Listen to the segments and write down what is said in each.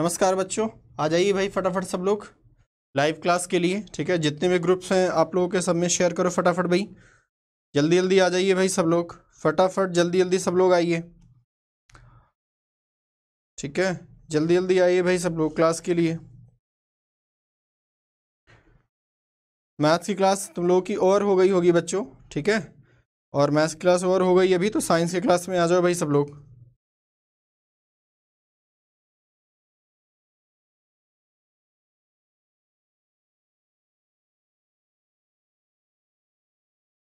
नमस्कार बच्चों आ जाइए भाई फटाफट सब लोग लाइव क्लास के लिए ठीक है जितने भी ग्रुप्स हैं आप लोगों के सब में शेयर करो फटाफट भाई जल्दी जल्दी आ जाइए भाई सब लोग फटाफट जल्दी जल्दी सब लोग आइए ठीक है जल्दी जल्दी आइए भाई सब लोग क्लास के लिए मैथ्स की क्लास तुम लोगों की और हो गई होगी बच्चों ठीक है और मैथ्स की क्लास और हो गई अभी तो साइंस की क्लास में आ जाओ भाई सब लोग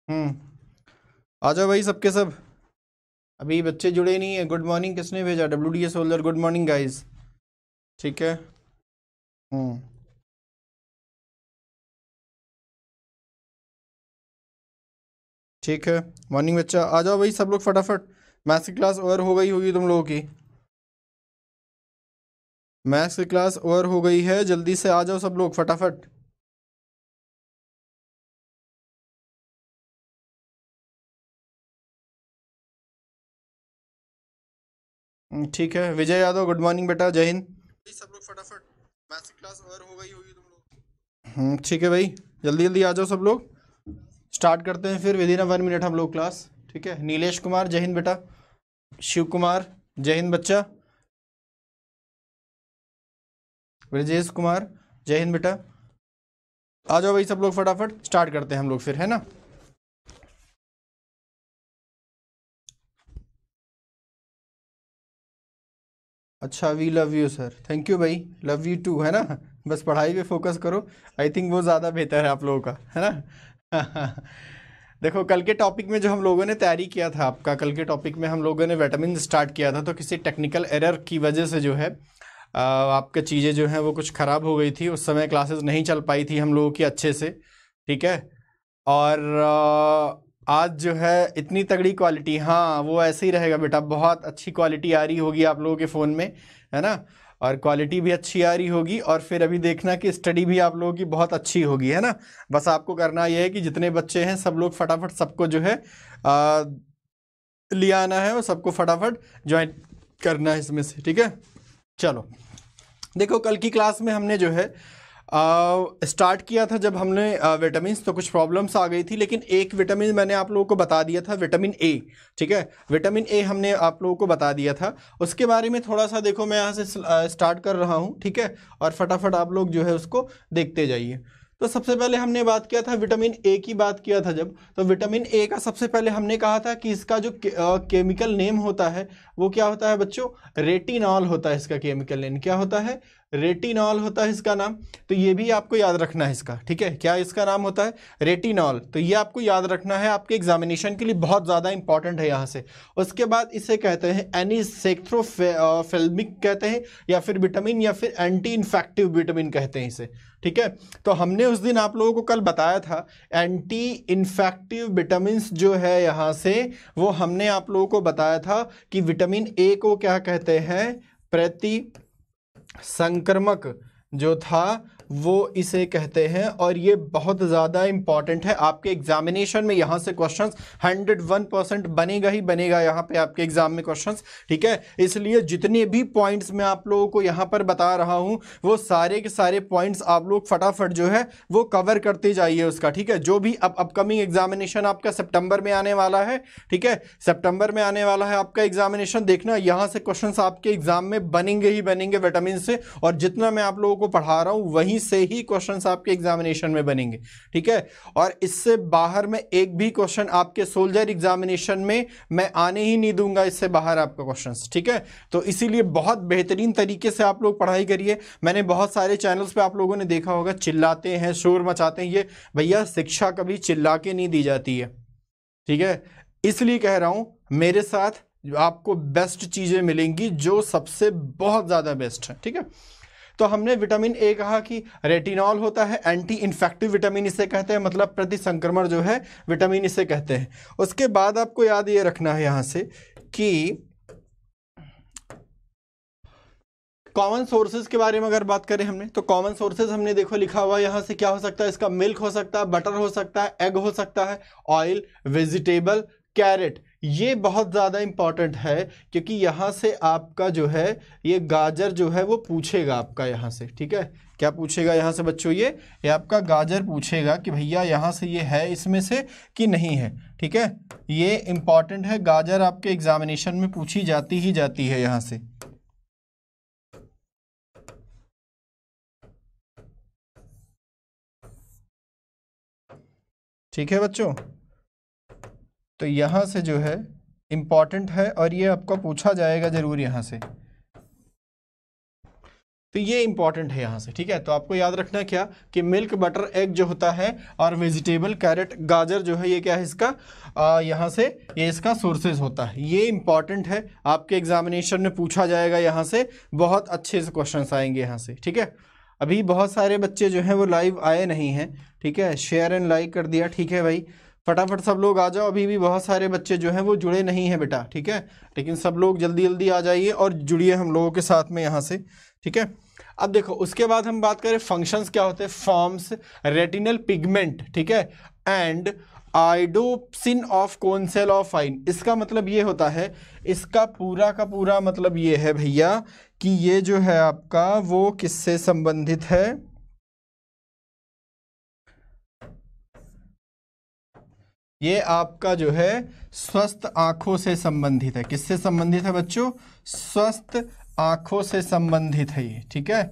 हम्म। आ जाओ भाई सबके सब अभी बच्चे जुड़े नहीं है गुड मॉर्निंग किसने भेजा W D S holder good morning guys ठीक है हम्म। ठीक है मॉर्निंग बच्चा आ जाओ भाई सब लोग फटाफट मैथ्स की क्लास ओवर हो गई होगी तुम लोगों की मैथ्स की क्लास ओवर हो गई है जल्दी से आ जाओ सब लोग फटाफट हम्म, ठीक है विजय यादव गुड मॉर्निंग बेटा जय हिंद सब लोग फटाफट मैथ्स क्लास ओवर हो गई होगी तुम लोग हम्म, ठीक है भाई जल्दी जल्दी आ जाओ सब लोग स्टार्ट करते हैं फिर विद इन वन मिनट हम लोग क्लास ठीक है नीलेश कुमार जय हिंद बेटा शिव कुमार जय हिंद बच्चा ब्रजेश कुमार जय हिंद बेटा आ जाओ भाई सब लोग फटाफट स्टार्ट करते हैं हम लोग फिर है ना अच्छा we love you sir thank you भाई लव यू टू है ना बस पढ़ाई पे फोकस करो आई थिंक वो ज़्यादा बेहतर है आप लोगों का है ना देखो कल के टॉपिक में जो हम लोगों ने तैयारी किया था आपका कल के टॉपिक में हम लोगों ने विटामिन स्टार्ट किया था तो किसी टेक्निकल एरर की वजह से जो है आपके चीज़ें जो हैं वो कुछ ख़राब हो गई थी उस समय क्लासेस नहीं चल पाई थी हम लोगों की अच्छे से ठीक है और आज जो है इतनी तगड़ी क्वालिटी हाँ वो ऐसे ही रहेगा बेटा बहुत अच्छी क्वालिटी आ रही होगी आप लोगों के फ़ोन में है ना और क्वालिटी भी अच्छी आ रही होगी और फिर अभी देखना कि स्टडी भी आप लोगों की बहुत अच्छी होगी है ना बस आपको करना यह है कि जितने बच्चे हैं सब लोग फटाफट सबको जो है आ, आना है और सबको फटाफट ज्वाइन करना है इसमें से ठीक है चलो देखो कल की क्लास में हमने जो है स्टार्ट किया था जब हमने विटामिन तो कुछ प्रॉब्लम्स आ गई थी लेकिन एक विटामिन मैंने आप लोगों को बता दिया था विटामिन ए ठीक है विटामिन ए हमने आप लोगों को बता दिया था उसके बारे में थोड़ा सा देखो मैं यहाँ से स्टार्ट कर रहा हूँ ठीक है और फटाफट आप लोग जो है उसको देखते जाइए तो सबसे पहले हमने बात किया था विटामिन ए की बात किया था जब तो विटामिन ए का सबसे पहले हमने कहा था कि इसका जो के, आ, केमिकल नेम होता है वो क्या होता है बच्चों रेटिनॉल होता है इसका केमिकल नेम क्या होता है रेटिनॉल होता है इसका नाम तो ये भी आपको याद रखना है इसका ठीक है क्या इसका नाम होता है रेटिनॉल तो ये आपको याद रखना है आपके एग्जामिनेशन के लिए बहुत ज़्यादा इंपॉर्टेंट है यहाँ से उसके बाद इसे कहते हैं एनीसेक्थ्रोफेल्मिक कहते हैं या फिर विटामिन या फिर एंटी इन्फेक्टिव विटामिन कहते हैं इसे ठीक है तो हमने उस दिन आप लोगों को कल बताया था एंटी इन्फेक्टिव विटामिन जो है यहाँ से वो हमने आप लोगों को बताया था कि विटामिन ए को क्या कहते हैं प्रति संक्रमक जो था वो इसे कहते हैं और ये बहुत ज़्यादा इंपॉर्टेंट है आपके एग्जामिनेशन में यहाँ से क्वेश्चंस 101 परसेंट बनेगा ही बनेगा यहाँ पे आपके एग्जाम में क्वेश्चंस ठीक है इसलिए जितने भी पॉइंट्स मैं आप लोगों को यहाँ पर बता रहा हूँ वो सारे के सारे पॉइंट्स आप लोग फटाफट जो है वो कवर करते जाइए उसका ठीक है जो भी अब अपकमिंग एग्जामिनेशन आपका सितंबर में आने वाला है ठीक है सितंबर में आने वाला है आपका एग्जामिनेशन देखना यहाँ से क्वेश्चन आपके एग्जाम में बनेंगे ही बनेंगे विटामिन से और जितना मैं आप लोगों को पढ़ा रहा हूँ वहीं थ्योरी से ही क्वेश्चंस आपके एग्जामिनेशन में बनेंगे ठीक है और इससे बाहर में एक भी क्वेश्चन आपके सोल्जर एग्जामिनेशन में मैं आने ही नहीं दूंगा इससे बाहर आपका क्वेश्चन ठीक है तो इसीलिए बहुत बेहतरीन तरीके से आप लोग पढ़ाई करिए मैंने बहुत सारे चैनल्स पर आप लोगों ने देखा होगा चिल्लाते हैं शोर मचाते हैं ये भैया शिक्षा कभी चिल्ला के नहीं दी जाती है ठीक है इसलिए कह रहा हूं मेरे साथ आपको बेस्ट चीज़ें मिलेंगी जो सबसे बहुत ज़्यादा बेस्ट है ठीक है तो हमने विटामिन ए कहा कि रेटिनॉल होता है एंटी इन्फेक्टिव विटामिन इसे कहते हैं मतलब प्रति संक्रमण जो है विटामिन इसे कहते हैं उसके बाद आपको याद ये रखना है यहाँ से कि कॉमन सोर्सेज के बारे में अगर बात करें हमने तो कॉमन सोर्सेज हमने देखो लिखा हुआ यहाँ से क्या हो सकता है इसका मिल्क हो सकता है बटर हो सकता है एग हो सकता है ऑयल वेजिटेबल कैरेट ये बहुत ज़्यादा इम्पॉर्टेंट है क्योंकि यहाँ से आपका जो है ये गाजर जो है वो पूछेगा आपका यहाँ से ठीक है क्या पूछेगा यहाँ से बच्चों ये ये आपका गाजर पूछेगा कि भैया यहाँ से ये है इसमें से कि नहीं है ठीक है ये इम्पॉर्टेंट है गाजर आपके एग्जामिनेशन में पूछी जाती ही जाती है यहाँ से ठीक है बच्चों तो यहाँ से जो है इम्पॉर्टेंट है और ये आपका पूछा जाएगा ज़रूर यहाँ से तो ये इम्पॉर्टेंट है यहाँ से ठीक है तो आपको याद रखना क्या कि मिल्क बटर एग जो होता है और वेजिटेबल कैरेट गाजर जो है ये क्या है इसका आ, यहाँ से ये इसका सोर्सेज होता है ये इम्पॉर्टेंट है आपके एग्जामिनेशन में पूछा जाएगा यहाँ से बहुत अच्छे से क्वेश्चन आएंगे यहाँ से ठीक है अभी बहुत सारे बच्चे जो हैं वो लाइव आए नहीं हैं ठीक है शेयर एंड लाइक कर दिया ठीक है भाई फटाफट सब लोग आ जाओ अभी भी बहुत सारे बच्चे जो हैं वो जुड़े नहीं हैं बेटा ठीक है लेकिन सब लोग जल्दी जल्दी आ जाइए और जुड़िए हम लोगों के साथ में यहाँ से ठीक है अब देखो उसके बाद हम बात करें फंक्शंस क्या होते हैं फॉर्म्स रेटिनल पिगमेंट ठीक है and iodopsin of cone cell of eye इसका मतलब ये होता है इसका पूरा का पूरा मतलब ये है भैया कि ये जो है आपका वो किससे संबंधित है ये आपका जो है स्वस्थ आँखों से संबंधित है किससे संबंधित है बच्चों स्वस्थ आँखों से संबंधित है ये ठीक है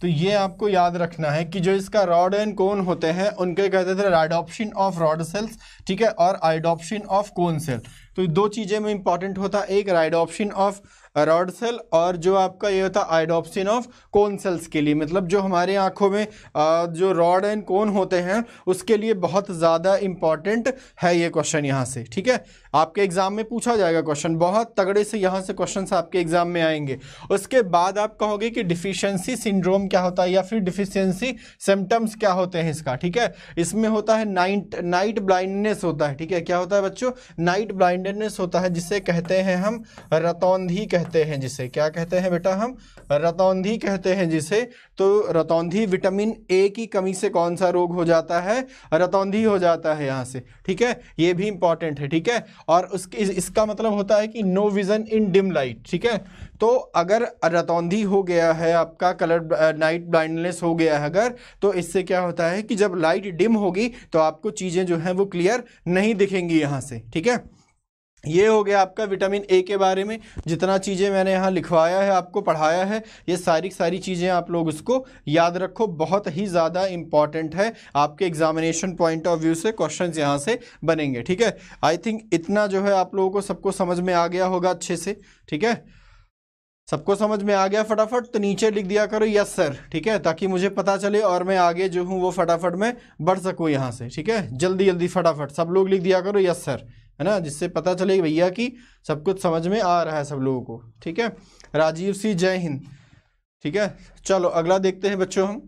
तो ये आपको याद रखना है कि जो इसका रॉड एंड कोन होते हैं उनके कहते थे राइडॉप्शन ऑफ रॉड सेल्स ठीक है और आइडॉप्शन ऑफ कोन सेल तो दो चीज़ें में इंपॉर्टेंट होता है एक राइडॉप्शन ऑफ रॉड सेल और जो आपका ये होता है आइडोप्सिन ऑफ कोन सेल्स के लिए मतलब जो हमारे आंखों में जो रॉड एंड कोन होते हैं उसके लिए बहुत ज़्यादा इम्पॉर्टेंट है ये क्वेश्चन यहाँ से ठीक है आपके एग्ज़ाम में पूछा जाएगा क्वेश्चन बहुत तगड़े से यहाँ से क्वेश्चन आपके एग्ज़ाम में आएंगे उसके बाद आप कहोगे कि डिफिशियंसी सिंड्रोम क्या होता है या फिर डिफिशियंसी सिम्टम्स क्या होते हैं इसका ठीक है इसमें होता है नाइट नाइट ब्लाइंडनेस होता है ठीक है क्या होता है बच्चों नाइट ब्लाइंडनेस होता है जिसे कहते हैं हम रतौंधी कहते हैं जिसे क्या कहते हैं बेटा हम रतौंधी कहते हैं जिसे तो रतौंधी विटामिन ए की कमी से कौन सा रोग हो जाता है रतौंधी हो जाता है यहाँ से ठीक है ये भी इंपॉर्टेंट है ठीक है और उसके इस, इसका मतलब होता है कि no vision in dim light ठीक है तो अगर रतौंधी हो गया है आपका कलर नाइट ब्लाइंडनेस हो गया है अगर तो इससे क्या होता है कि जब लाइट डिम होगी तो आपको चीज़ें जो हैं वो क्लियर नहीं दिखेंगी यहाँ से ठीक है ये हो गया आपका विटामिन ए के बारे में जितना चीज़ें मैंने यहाँ लिखवाया है आपको पढ़ाया है ये सारी सारी चीज़ें आप लोग उसको याद रखो बहुत ही ज़्यादा इंपॉर्टेंट है आपके एग्जामिनेशन पॉइंट ऑफ व्यू से क्वेश्चंस यहाँ से बनेंगे ठीक है आई थिंक इतना जो है आप लोगों को सबको समझ में आ गया होगा अच्छे से ठीक है सबको समझ में आ गया फटाफट तो नीचे लिख दिया करो यस सर ठीक है ताकि मुझे पता चले और मैं आगे जो हूँ वो फटाफट में बढ़ सकूँ यहाँ से ठीक है जल्दी जल्दी फटाफट सब लोग लिख दिया करो यस सर है ना जिससे पता चले भैया कि सब कुछ समझ में आ रहा है सब लोगों को ठीक है राजीव सी जय हिंद ठीक है चलो अगला देखते हैं बच्चों हम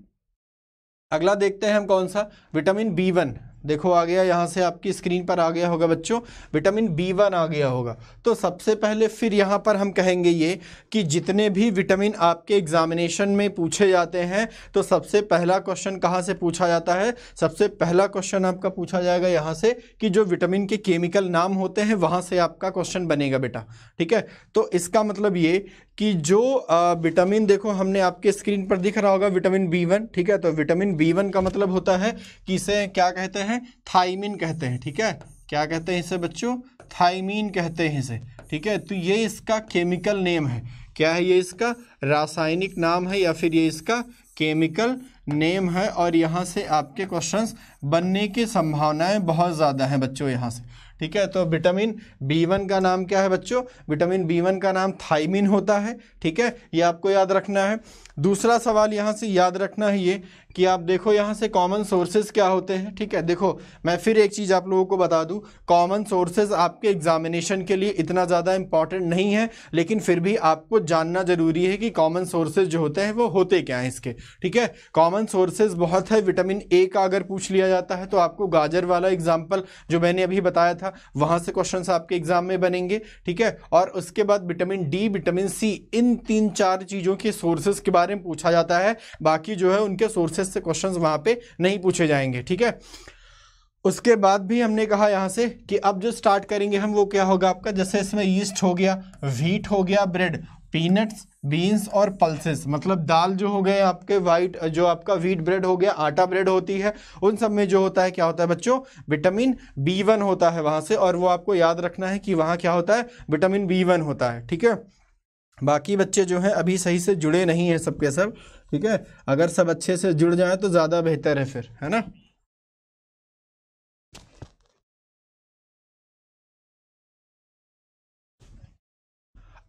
अगला देखते हैं हम कौन सा विटामिन बी वन देखो आ गया यहाँ से आपकी स्क्रीन पर आ गया होगा बच्चों विटामिन बी वन आ गया होगा तो सबसे पहले फिर यहाँ पर हम कहेंगे ये कि जितने भी विटामिन आपके एग्जामिनेशन में पूछे जाते हैं तो सबसे पहला क्वेश्चन कहाँ से पूछा जाता है सबसे पहला क्वेश्चन आपका पूछा जाएगा यहाँ से कि जो विटामिन के केमिकल नाम होते हैं वहाँ से आपका क्वेश्चन बनेगा बेटा ठीक है तो इसका मतलब ये कि जो विटामिन देखो हमने आपके स्क्रीन पर दिख रहा होगा विटामिन बी वन ठीक है तो विटामिन बी वन का मतलब होता है कि इसे क्या कहते हैं थाइमिन कहते हैं ठीक है क्या कहते हैं इसे बच्चों थाइमिन कहते हैं इसे ठीक है तो ये इसका केमिकल नेम है क्या है ये इसका रासायनिक नाम है या फिर ये इसका केमिकल नेम है और यहाँ से आपके क्वेश्चंस बनने की संभावनाएं बहुत ज़्यादा हैं बच्चों यहाँ से ठीक है तो विटामिन बी वन का नाम क्या है बच्चों विटामिन बी वन का नाम थाइमिन होता है ठीक है ये आपको याद रखना है दूसरा सवाल यहाँ से याद रखना है ये कि आप देखो यहाँ से कॉमन सोर्सेज क्या होते हैं ठीक है देखो मैं फिर एक चीज़ आप लोगों को बता दूँ कॉमन सोर्सेज आपके एग्जामिनेशन के लिए इतना ज़्यादा इंपॉर्टेंट नहीं है लेकिन फिर भी आपको जानना ज़रूरी है कि कॉमन सोर्सेज जो होते हैं वो होते क्या हैं इसके ठीक है कॉमन सोर्सेज बहुत है विटामिन ए का अगर पूछ लिया जाता है तो आपको गाजर वाला एग्जाम्पल जो मैंने अभी बताया था वहाँ से क्वेश्चन आपके एग्जाम में बनेंगे ठीक है और उसके बाद विटामिन डी विटामिन सी इन तीन चार चीज़ों के सोर्सेज के बारे में पूछा जाता है बाकी जो है उनके सोर्सेज अच्छे से क्वेश्चंस वहां पे नहीं पूछे जाएंगे ठीक है उसके बाद भी हमने कहा यहां से कि अब जो स्टार्ट करेंगे हम वो क्या होगा आपका जैसे इसमें ईस्ट हो गया व्हीट हो गया ब्रेड पीनट्स बीन्स और पल्सेस मतलब दाल जो हो गए आपके वाइट जो आपका व्हीट ब्रेड हो गया आटा ब्रेड होती है उन सब में जो होता है क्या होता है बच्चों विटामिन बी वन होता है वहां से और वो आपको याद रखना है कि वहां क्या होता है विटामिन बी वन होता है ठीक है बाकी बच्चे जो हैं अभी सही से जुड़े नहीं हैं सबके सब ठीक है अगर सब अच्छे से जुड़ जाए तो ज़्यादा बेहतर है फिर है ना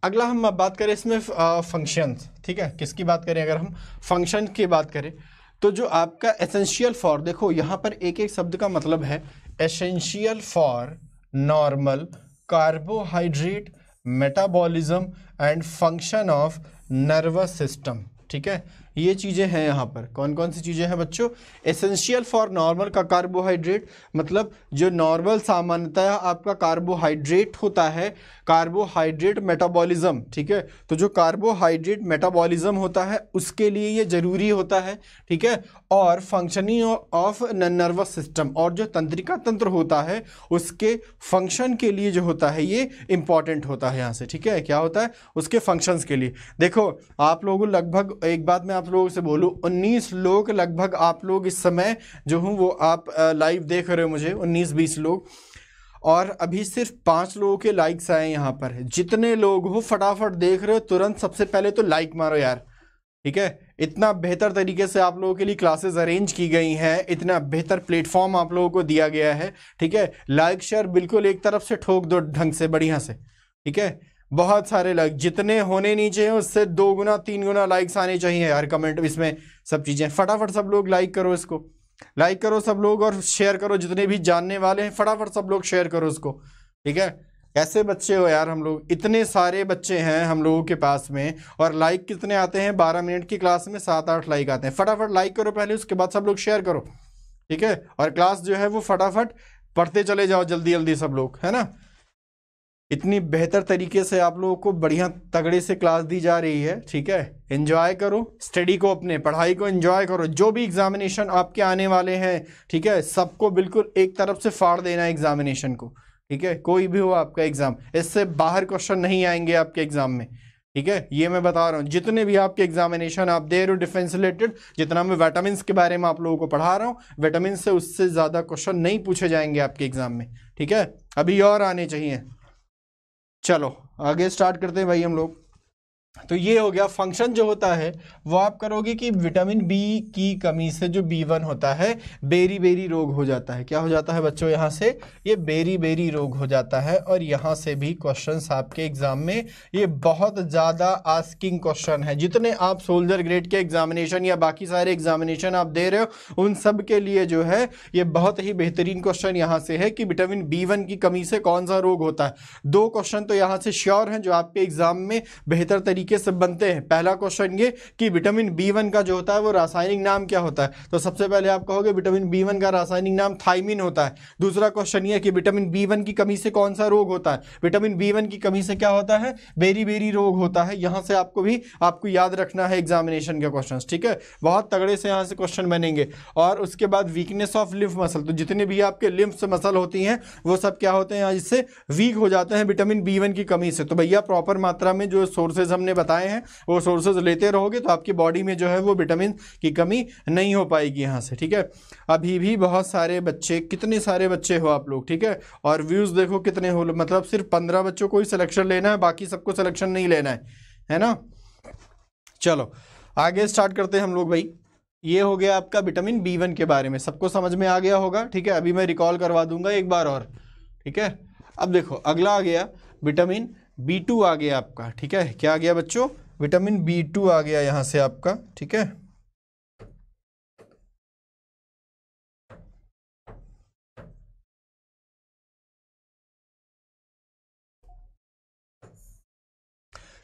अगला हम बात करें इसमें फंक्शंस ठीक है किसकी बात करें अगर हम फंक्शन की बात करें तो जो आपका एसेंशियल फॉर देखो यहां पर एक एक शब्द का मतलब है essential for normal carbohydrate metabolism and function of nervous system ठीक है ये चीज़ें हैं यहाँ पर कौन कौन सी चीज़ें हैं बच्चों एसेंशियल फॉर नॉर्मल का कार्बोहाइड्रेट मतलब जो नॉर्मल सामान्यतः आपका कार्बोहाइड्रेट होता है कार्बोहाइड्रेट मेटाबॉलिज्म ठीक है तो जो कार्बोहाइड्रेट मेटाबॉलिज्म होता है उसके लिए ये ज़रूरी होता है ठीक है और फंक्शनिंग ऑफ नर्वस सिस्टम और जो तंत्रिका तंत्र होता है उसके फंक्शन के लिए जो होता है ये इंपॉर्टेंट होता है यहाँ से ठीक है क्या होता है उसके फंक्शंस के लिए देखो आप लोगों लगभग एक बात मैं आप आप लोगों से बोलूँ 19 लोग लगभग आप लोग इस समय जो हूँ वो आप लाइव देख रहे हो मुझे 19 बीस लोग और अभी सिर्फ पांच लोगों के लाइक्स आए यहाँ पर जितने लोग हो फटाफट देख रहे हो तुरंत सबसे पहले तो लाइक मारो यार ठीक है इतना बेहतर तरीके से आप लोगों के लिए क्लासेस अरेंज की गई हैं इतना बेहतर प्लेटफॉर्म आप लोगों को दिया गया है ठीक है लाइक शेयर बिल्कुल एक तरफ से ठोक दो ढंग से बढ़िया से ठीक है बहुत सारे लाइक जितने होने नहीं चाहिए उससे दो गुना तीन गुना लाइक्स आने चाहिए हर कमेंट इसमें सब चीज़ें फटाफट सब लोग लाइक करो इसको लाइक करो सब लोग और शेयर करो जितने भी जानने वाले हैं फटाफट सब लोग शेयर करो उसको ठीक है ऐसे बच्चे हो यार हम लोग इतने सारे बच्चे हैं हम लोगों के पास में और लाइक कितने आते हैं बारह मिनट की क्लास में सात आठ लाइक आते हैं फटाफट लाइक करो पहले उसके बाद सब लोग शेयर करो ठीक है और क्लास जो है वो फटाफट पढ़ते चले जाओ जल्दी जल्दी सब लोग है ना इतनी बेहतर तरीके से आप लोगों को बढ़िया तगड़े से क्लास दी जा रही है ठीक है इन्जॉय करो स्टडी को अपने पढ़ाई को इन्जॉय करो जो भी एग्जामिनेशन आपके आने वाले हैं ठीक है सबको बिल्कुल एक तरफ से फाड़ देना है एग्जामिनेशन को ठीक है कोई भी हो आपका एग्ज़ाम इससे बाहर क्वेश्चन नहीं आएंगे आपके एग्ज़ाम में ठीक है ये मैं बता रहा हूँ जितने भी आपके एग्जामिनेशन आप दे रहे हो डिफेंस रिलेटेड जितना मैं विटामिन के बारे में आप लोगों को पढ़ा रहा हूँ विटामिन से उससे ज़्यादा क्वेश्चन नहीं पूछे जाएंगे आपके एग्ज़ाम में ठीक है अभी और आने चाहिए चलो आगे स्टार्ट करते हैं भाई हम लोग तो ये हो गया फंक्शन जो होता है वो आप करोगे कि विटामिन बी की कमी से जो बी वन होता है बेरी बेरी रोग हो जाता है क्या हो जाता है बच्चों यहाँ से ये बेरी बेरी रोग हो जाता है और यहाँ से भी क्वेश्चन आपके एग्जाम में ये बहुत ज़्यादा आस्किंग क्वेश्चन है जितने आप सोल्जर ग्रेड के एग्जामिनेशन या बाकी सारे एग्जामिनेशन आप दे रहे हो उन सब के लिए जो है ये बहुत ही बेहतरीन क्वेश्चन यहाँ से है कि विटामिन बी वन की कमी से कौन सा रोग होता है दो क्वेश्चन तो यहाँ से श्योर हैं जो आपके एग्जाम में बेहतर तरीके तरीके से बनते हैं पहला क्वेश्चन ये कि विटामिन बी वन का जो होता है वो रासायनिक नाम क्या होता है तो सबसे पहले आप कहोगे विटामिन बी वन का रासायनिक नाम थाइमिन होता है दूसरा क्वेश्चन ये कि विटामिन बी वन की कमी से कौन सा रोग होता है विटामिन बी वन की कमी से क्या होता है बेरी बेरी रोग होता है यहाँ से आपको भी आपको याद रखना है एग्जामिनेशन के क्वेश्चन ठीक है बहुत तगड़े से यहाँ से क्वेश्चन बनेंगे और उसके बाद वीकनेस ऑफ लिम्फ मसल तो जितने भी आपके लिम्फ मसल होती हैं वो सब क्या होते हैं यहाँ इससे वीक हो जाते हैं विटामिन बी वन की कमी से तो भैया प्रॉपर मात्रा में जो सोर्सेज हमने मैंने बताए हैं वो सोर्सेज लेते रहोगे तो आपकी बॉडी में जो है वो विटामिन की कमी नहीं हो पाएगी यहाँ से ठीक है अभी भी बहुत सारे बच्चे कितने सारे बच्चे हो आप लोग ठीक है और व्यूज़ देखो कितने हो मतलब सिर्फ पंद्रह बच्चों को ही सिलेक्शन लेना है बाकी सबको सिलेक्शन नहीं लेना है है ना चलो आगे स्टार्ट करते हैं हम लोग भाई ये हो गया आपका विटामिन बी वन के बारे में सबको समझ में आ गया होगा ठीक है अभी मैं रिकॉल करवा दूंगा एक बार और ठीक है अब देखो अगला आ गया विटामिन बी टू आ गया आपका ठीक है क्या आ गया बच्चों विटामिन बी टू आ गया यहां से आपका ठीक है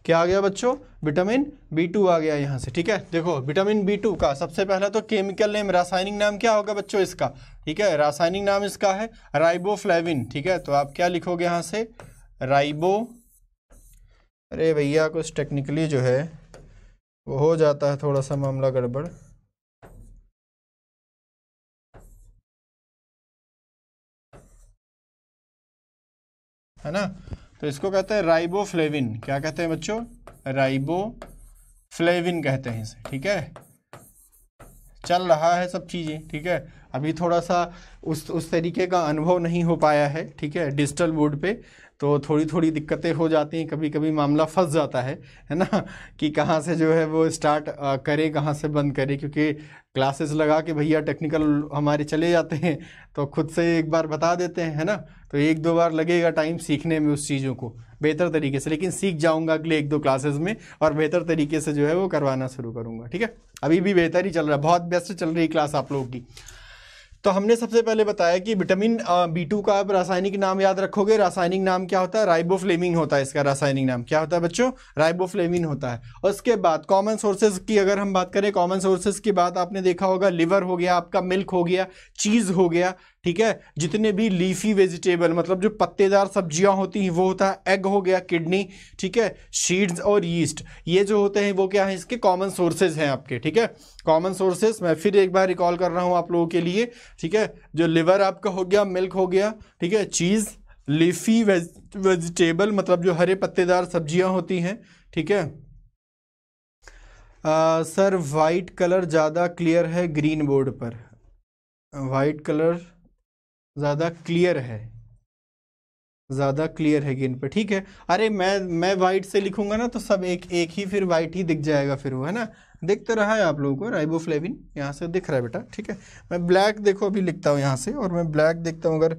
क्या आ गया बच्चों विटामिन बी टू आ गया यहाँ से ठीक है देखो विटामिन बी टू का सबसे पहला तो केमिकल नेम रासायनिक नाम क्या होगा बच्चों इसका ठीक है रासायनिक नाम इसका है राइबोफ्लेविन ठीक है तो आप क्या लिखोगे यहां से राइबो अरे भैया कुछ टेक्निकली जो है वो हो जाता है थोड़ा सा मामला गड़बड़ है ना तो इसको कहते हैं राइबोफ्लेविन क्या कहते हैं बच्चों राइबोफ्लेविन कहते हैं इसे ठीक है चल रहा है सब चीज़ें ठीक है अभी थोड़ा सा उस उस तरीके का अनुभव नहीं हो पाया है ठीक है डिजिटल बोर्ड पे तो थोड़ी थोड़ी दिक्कतें हो जाती हैं कभी कभी मामला फंस जाता है है ना कि कहाँ से जो है वो स्टार्ट करें कहाँ से बंद करें क्योंकि क्लासेस लगा के भैया टेक्निकल हमारे चले जाते हैं तो खुद से एक बार बता देते हैं है ना तो एक दो बार लगेगा टाइम सीखने में उस चीज़ों को बेहतर तरीके से लेकिन सीख जाऊंगा अगले एक दो क्लासेस में और बेहतर तरीके से जो है वो करवाना शुरू करूँगा ठीक है अभी भी बेहतर ही चल रहा है बहुत बेस्ट चल रही क्लास आप लोगों की तो हमने सबसे पहले बताया कि विटामिन बी टू का आप रासायनिक नाम याद रखोगे रासायनिक नाम क्या होता है राइबोफ्लेमिन होता है इसका रासायनिक नाम क्या होता है बच्चों राइबोफ्लेमिन होता है और उसके बाद कॉमन सोर्सेज की अगर हम बात करें कॉमन सोर्सेज की बात आपने देखा होगा लिवर हो गया आपका मिल्क हो गया चीज़ हो गया ठीक है जितने भी लीफी वेजिटेबल मतलब जो पत्तेदार सब्जियां होती हैं वो होता है एग हो गया किडनी ठीक है सीड्स और यीस्ट ये जो होते हैं वो क्या है इसके कॉमन सोर्सेज हैं आपके ठीक है कॉमन सोर्सेज मैं फिर एक बार रिकॉल कर रहा हूँ आप लोगों के लिए ठीक है जो लिवर आपका हो गया मिल्क हो गया ठीक है चीज़ लीफी वेजिटेबल मतलब जो हरे पत्तेदार सब्जियां होती हैं ठीक है सर वाइट कलर ज़्यादा क्लियर है ग्रीन बोर्ड पर वाइट कलर ज़्यादा क्लियर है ज़्यादा क्लियर है गेंद पे ठीक है अरे मैं मैं वाइट से लिखूंगा ना तो सब एक एक ही फिर वाइट ही दिख जाएगा फिर वो है ना दिख तो रहा है आप लोगों को राइबोफ्लेविन यहाँ से दिख रहा है बेटा ठीक है मैं ब्लैक देखो अभी लिखता हूँ यहाँ से और मैं ब्लैक देखता हूँ अगर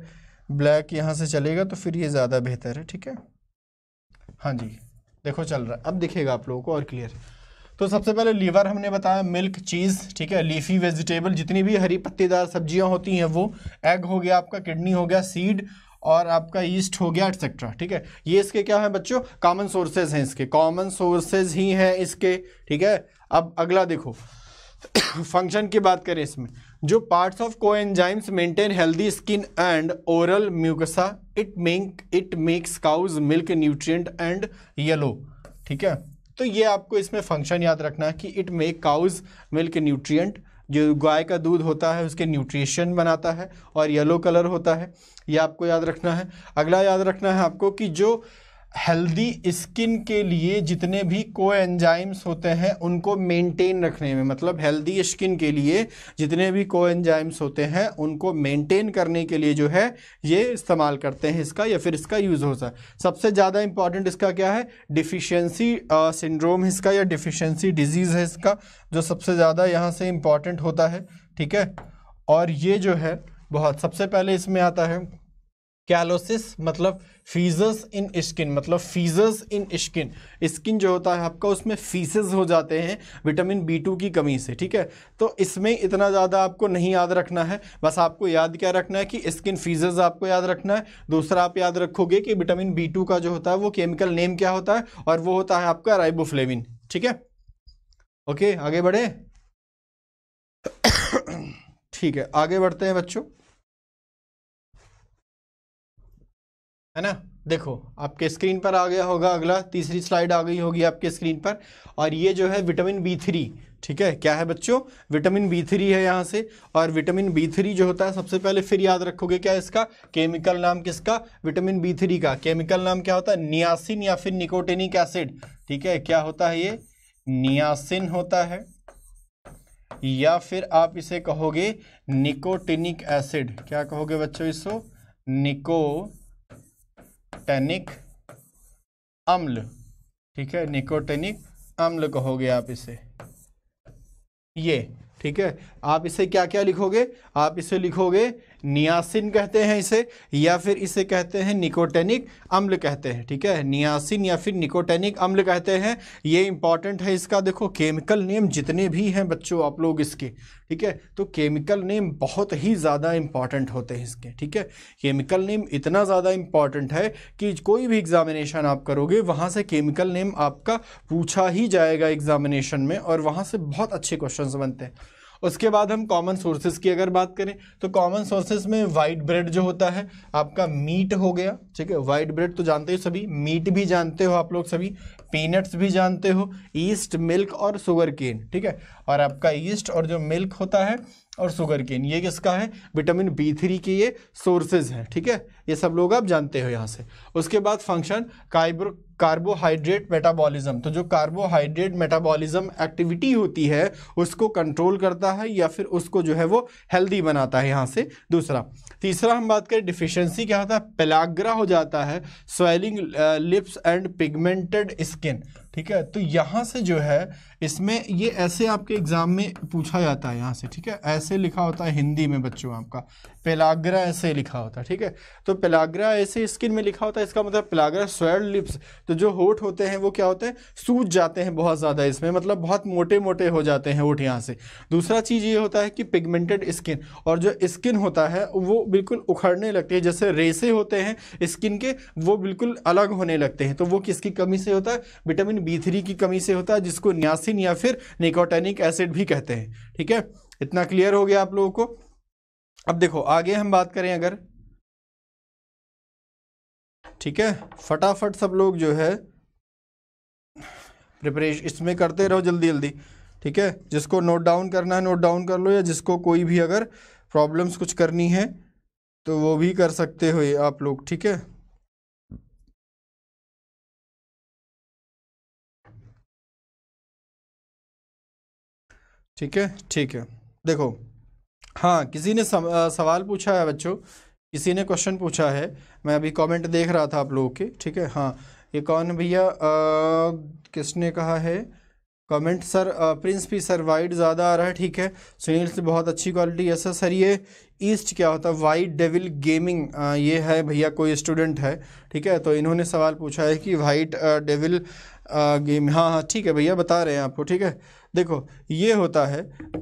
ब्लैक यहाँ से चलेगा तो फिर ये ज़्यादा बेहतर है ठीक है हाँ जी देखो चल रहा है अब दिखेगा आप लोगों को और क्लियर तो सबसे पहले लीवर हमने बताया मिल्क चीज़ ठीक है लीफी वेजिटेबल जितनी भी हरी पत्तेदार सब्जियां होती हैं वो एग हो गया आपका किडनी हो गया सीड और आपका ईस्ट हो गया एटसेट्रा ठीक है ये इसके क्या है बच्चों कॉमन सोर्सेज हैं इसके कॉमन सोर्सेज ही हैं इसके ठीक है अब अगला देखो फंक्शन की बात करें इसमें जो पार्ट्स ऑफ को enzymes maintain healthy skin and oral mucosa it make it makes cow's milk nutrient and yellow ठीक है तो ये आपको इसमें फंक्शन याद रखना है कि it make cow's milk nutrient जो गाय का दूध होता है उसके न्यूट्रिशन बनाता है और येलो कलर होता है ये आपको याद रखना है अगला याद रखना है आपको कि जो हेल्दी स्किन के लिए जितने भी को एंजाइम्स होते हैं उनको मेंटेन रखने में मतलब हेल्दी स्किन के लिए जितने भी को एंजाइम्स होते हैं उनको मेंटेन करने के लिए जो है ये इस्तेमाल करते हैं इसका या फिर इसका यूज़ होता है सबसे ज़्यादा इंपॉर्टेंट इसका क्या है डिफिशेंसी सिंड्रोम इसका या डिफिशेंसी डिजीज़ है इसका जो सबसे ज़्यादा यहाँ से इम्पॉर्टेंट होता है ठीक है और ये जो है बहुत सबसे पहले इसमें आता है कैलोसिस मतलब फीजस इन स्किन मतलब फीजस इन स्किन स्किन जो होता है आपका उसमें फीसेस हो जाते हैं विटामिन बी टू की कमी से ठीक है तो इसमें इतना ज़्यादा आपको नहीं याद रखना है बस आपको याद क्या रखना है कि स्किन फीजस आपको याद रखना है दूसरा आप याद रखोगे कि विटामिन बी टू का जो होता है वो केमिकल नेम क्या होता है और वो होता है आपका राइबोफ्लेविन ठीक है ओके आगे बढ़े ठीक है आगे बढ़ते हैं बच्चों है ना देखो आपके स्क्रीन पर आ गया होगा अगला तीसरी स्लाइड आ गई होगी आपके स्क्रीन पर और ये जो है विटामिन बी थ्री ठीक है क्या है बच्चों विटामिन बी थ्री है यहाँ से और विटामिन बी थ्री जो होता है सबसे पहले फिर याद रखोगे क्या इसका केमिकल नाम किसका विटामिन बी थ्री का केमिकल नाम क्या होता है नियासिन या फिर निकोटेनिक एसिड ठीक है क्या होता है ये नियासिन होता है या फिर आप इसे कहोगे निकोटेनिक एसिड क्या कहोगे बच्चों इसको निको निकोटेनिक अम्ल ठीक है निकोटेनिक अम्ल कहोगे आप इसे ये ठीक है आप इसे क्या क्या लिखोगे आप इसे लिखोगे नियासिन कहते हैं इसे या फिर इसे कहते हैं निकोटेनिक अम्ल कहते हैं ठीक है नियासिन या फिर निकोटेनिक अम्ल कहते हैं ये इंपॉर्टेंट है इसका देखो केमिकल नेम जितने भी हैं बच्चों आप लोग इसके ठीक है तो केमिकल नेम बहुत ही ज़्यादा इंपॉर्टेंट होते हैं इसके ठीक है केमिकल नेम इतना ज़्यादा इंपॉर्टेंट है कि कोई भी एग्ज़ामिनेशन आप करोगे वहाँ से केमिकल नेम आपका पूछा ही जाएगा एग्ज़ामिनेशन में और वहाँ से बहुत अच्छे क्वेश्चन बनते हैं उसके बाद हम कॉमन सोर्सेज की अगर बात करें तो कॉमन सोर्सेज में वाइट ब्रेड जो होता है आपका मीट हो गया ठीक है वाइट ब्रेड तो जानते हो सभी मीट भी जानते हो आप लोग सभी पीनट्स भी जानते हो ईस्ट मिल्क और शुगर केन ठीक है और आपका ईस्ट और जो मिल्क होता है और शुगर केन ये किसका है विटामिन बी थ्री के ये सोर्सेज हैं ठीक है ये सब लोग आप जानते हो यहाँ से उसके बाद फंक्शन काइब्रो कार्बोहाइड्रेट मेटाबॉलिज्म तो जो कार्बोहाइड्रेट मेटाबॉलिज्म एक्टिविटी होती है उसको कंट्रोल करता है या फिर उसको जो है वो हेल्दी बनाता है यहाँ से दूसरा तीसरा हम बात करें डिफिशेंसी क्या होता है पेलाग्रा हो जाता है swelling lips and pigmented skin ठीक है तो यहाँ से जो है इसमें ये ऐसे आपके एग्ज़ाम में पूछा जाता है यहाँ से ठीक है ऐसे लिखा होता है हिंदी में बच्चों आपका पेलाग्रा ऐसे लिखा होता है ठीक है तो पेलाग्रा ऐसे स्किन में लिखा होता है इसका मतलब पेलाग्रा स्वेल लिप्स तो जो होठ होते हैं वो क्या होते हैं सूज जाते हैं बहुत ज़्यादा इसमें मतलब बहुत मोटे मोटे हो जाते हैं होठ यहाँ से दूसरा चीज़ ये होता है कि पिगमेंटेड स्किन और जो स्किन होता है वो बिल्कुल उखड़ने लगती है जैसे रेसे होते हैं स्किन के वो बिल्कुल अलग होने लगते हैं तो वो किसकी कमी से होता है विटामिन बी थ्री की कमी से होता है जिसको न्यासिन या फिर निकोटेनिक एसिड भी कहते हैं ठीक है इतना क्लियर हो गया आप लोगों को अब देखो आगे हम बात करें अगर ठीक है फटाफट सब लोग जो है प्रिपरेशन इसमें करते रहो जल्दी जल्दी ठीक है जिसको नोट डाउन करना है नोट डाउन कर लो या जिसको कोई भी अगर प्रॉब्लम्स कुछ करनी है तो वो भी कर सकते हो आप लोग ठीक है ठीक है ठीक है देखो हाँ किसी ने सव, आ, सवाल पूछा है बच्चों किसी ने क्वेश्चन पूछा है मैं अभी कमेंट देख रहा था आप लोगों के ठीक है हाँ ये कौन भैया किसने कहा है कमेंट सर आ, प्रिंस भी सर वाइड ज़्यादा आ रहा है ठीक है सुनील से बहुत अच्छी क्वालिटी है सर सर ये ईस्ट क्या होता है वाइट डेविल गेमिंग ये है भैया कोई स्टूडेंट है ठीक है तो इन्होंने सवाल पूछा है कि वाइट डेविल गेम हाँ हाँ ठीक है भैया बता रहे हैं आपको ठीक है देखो ये होता है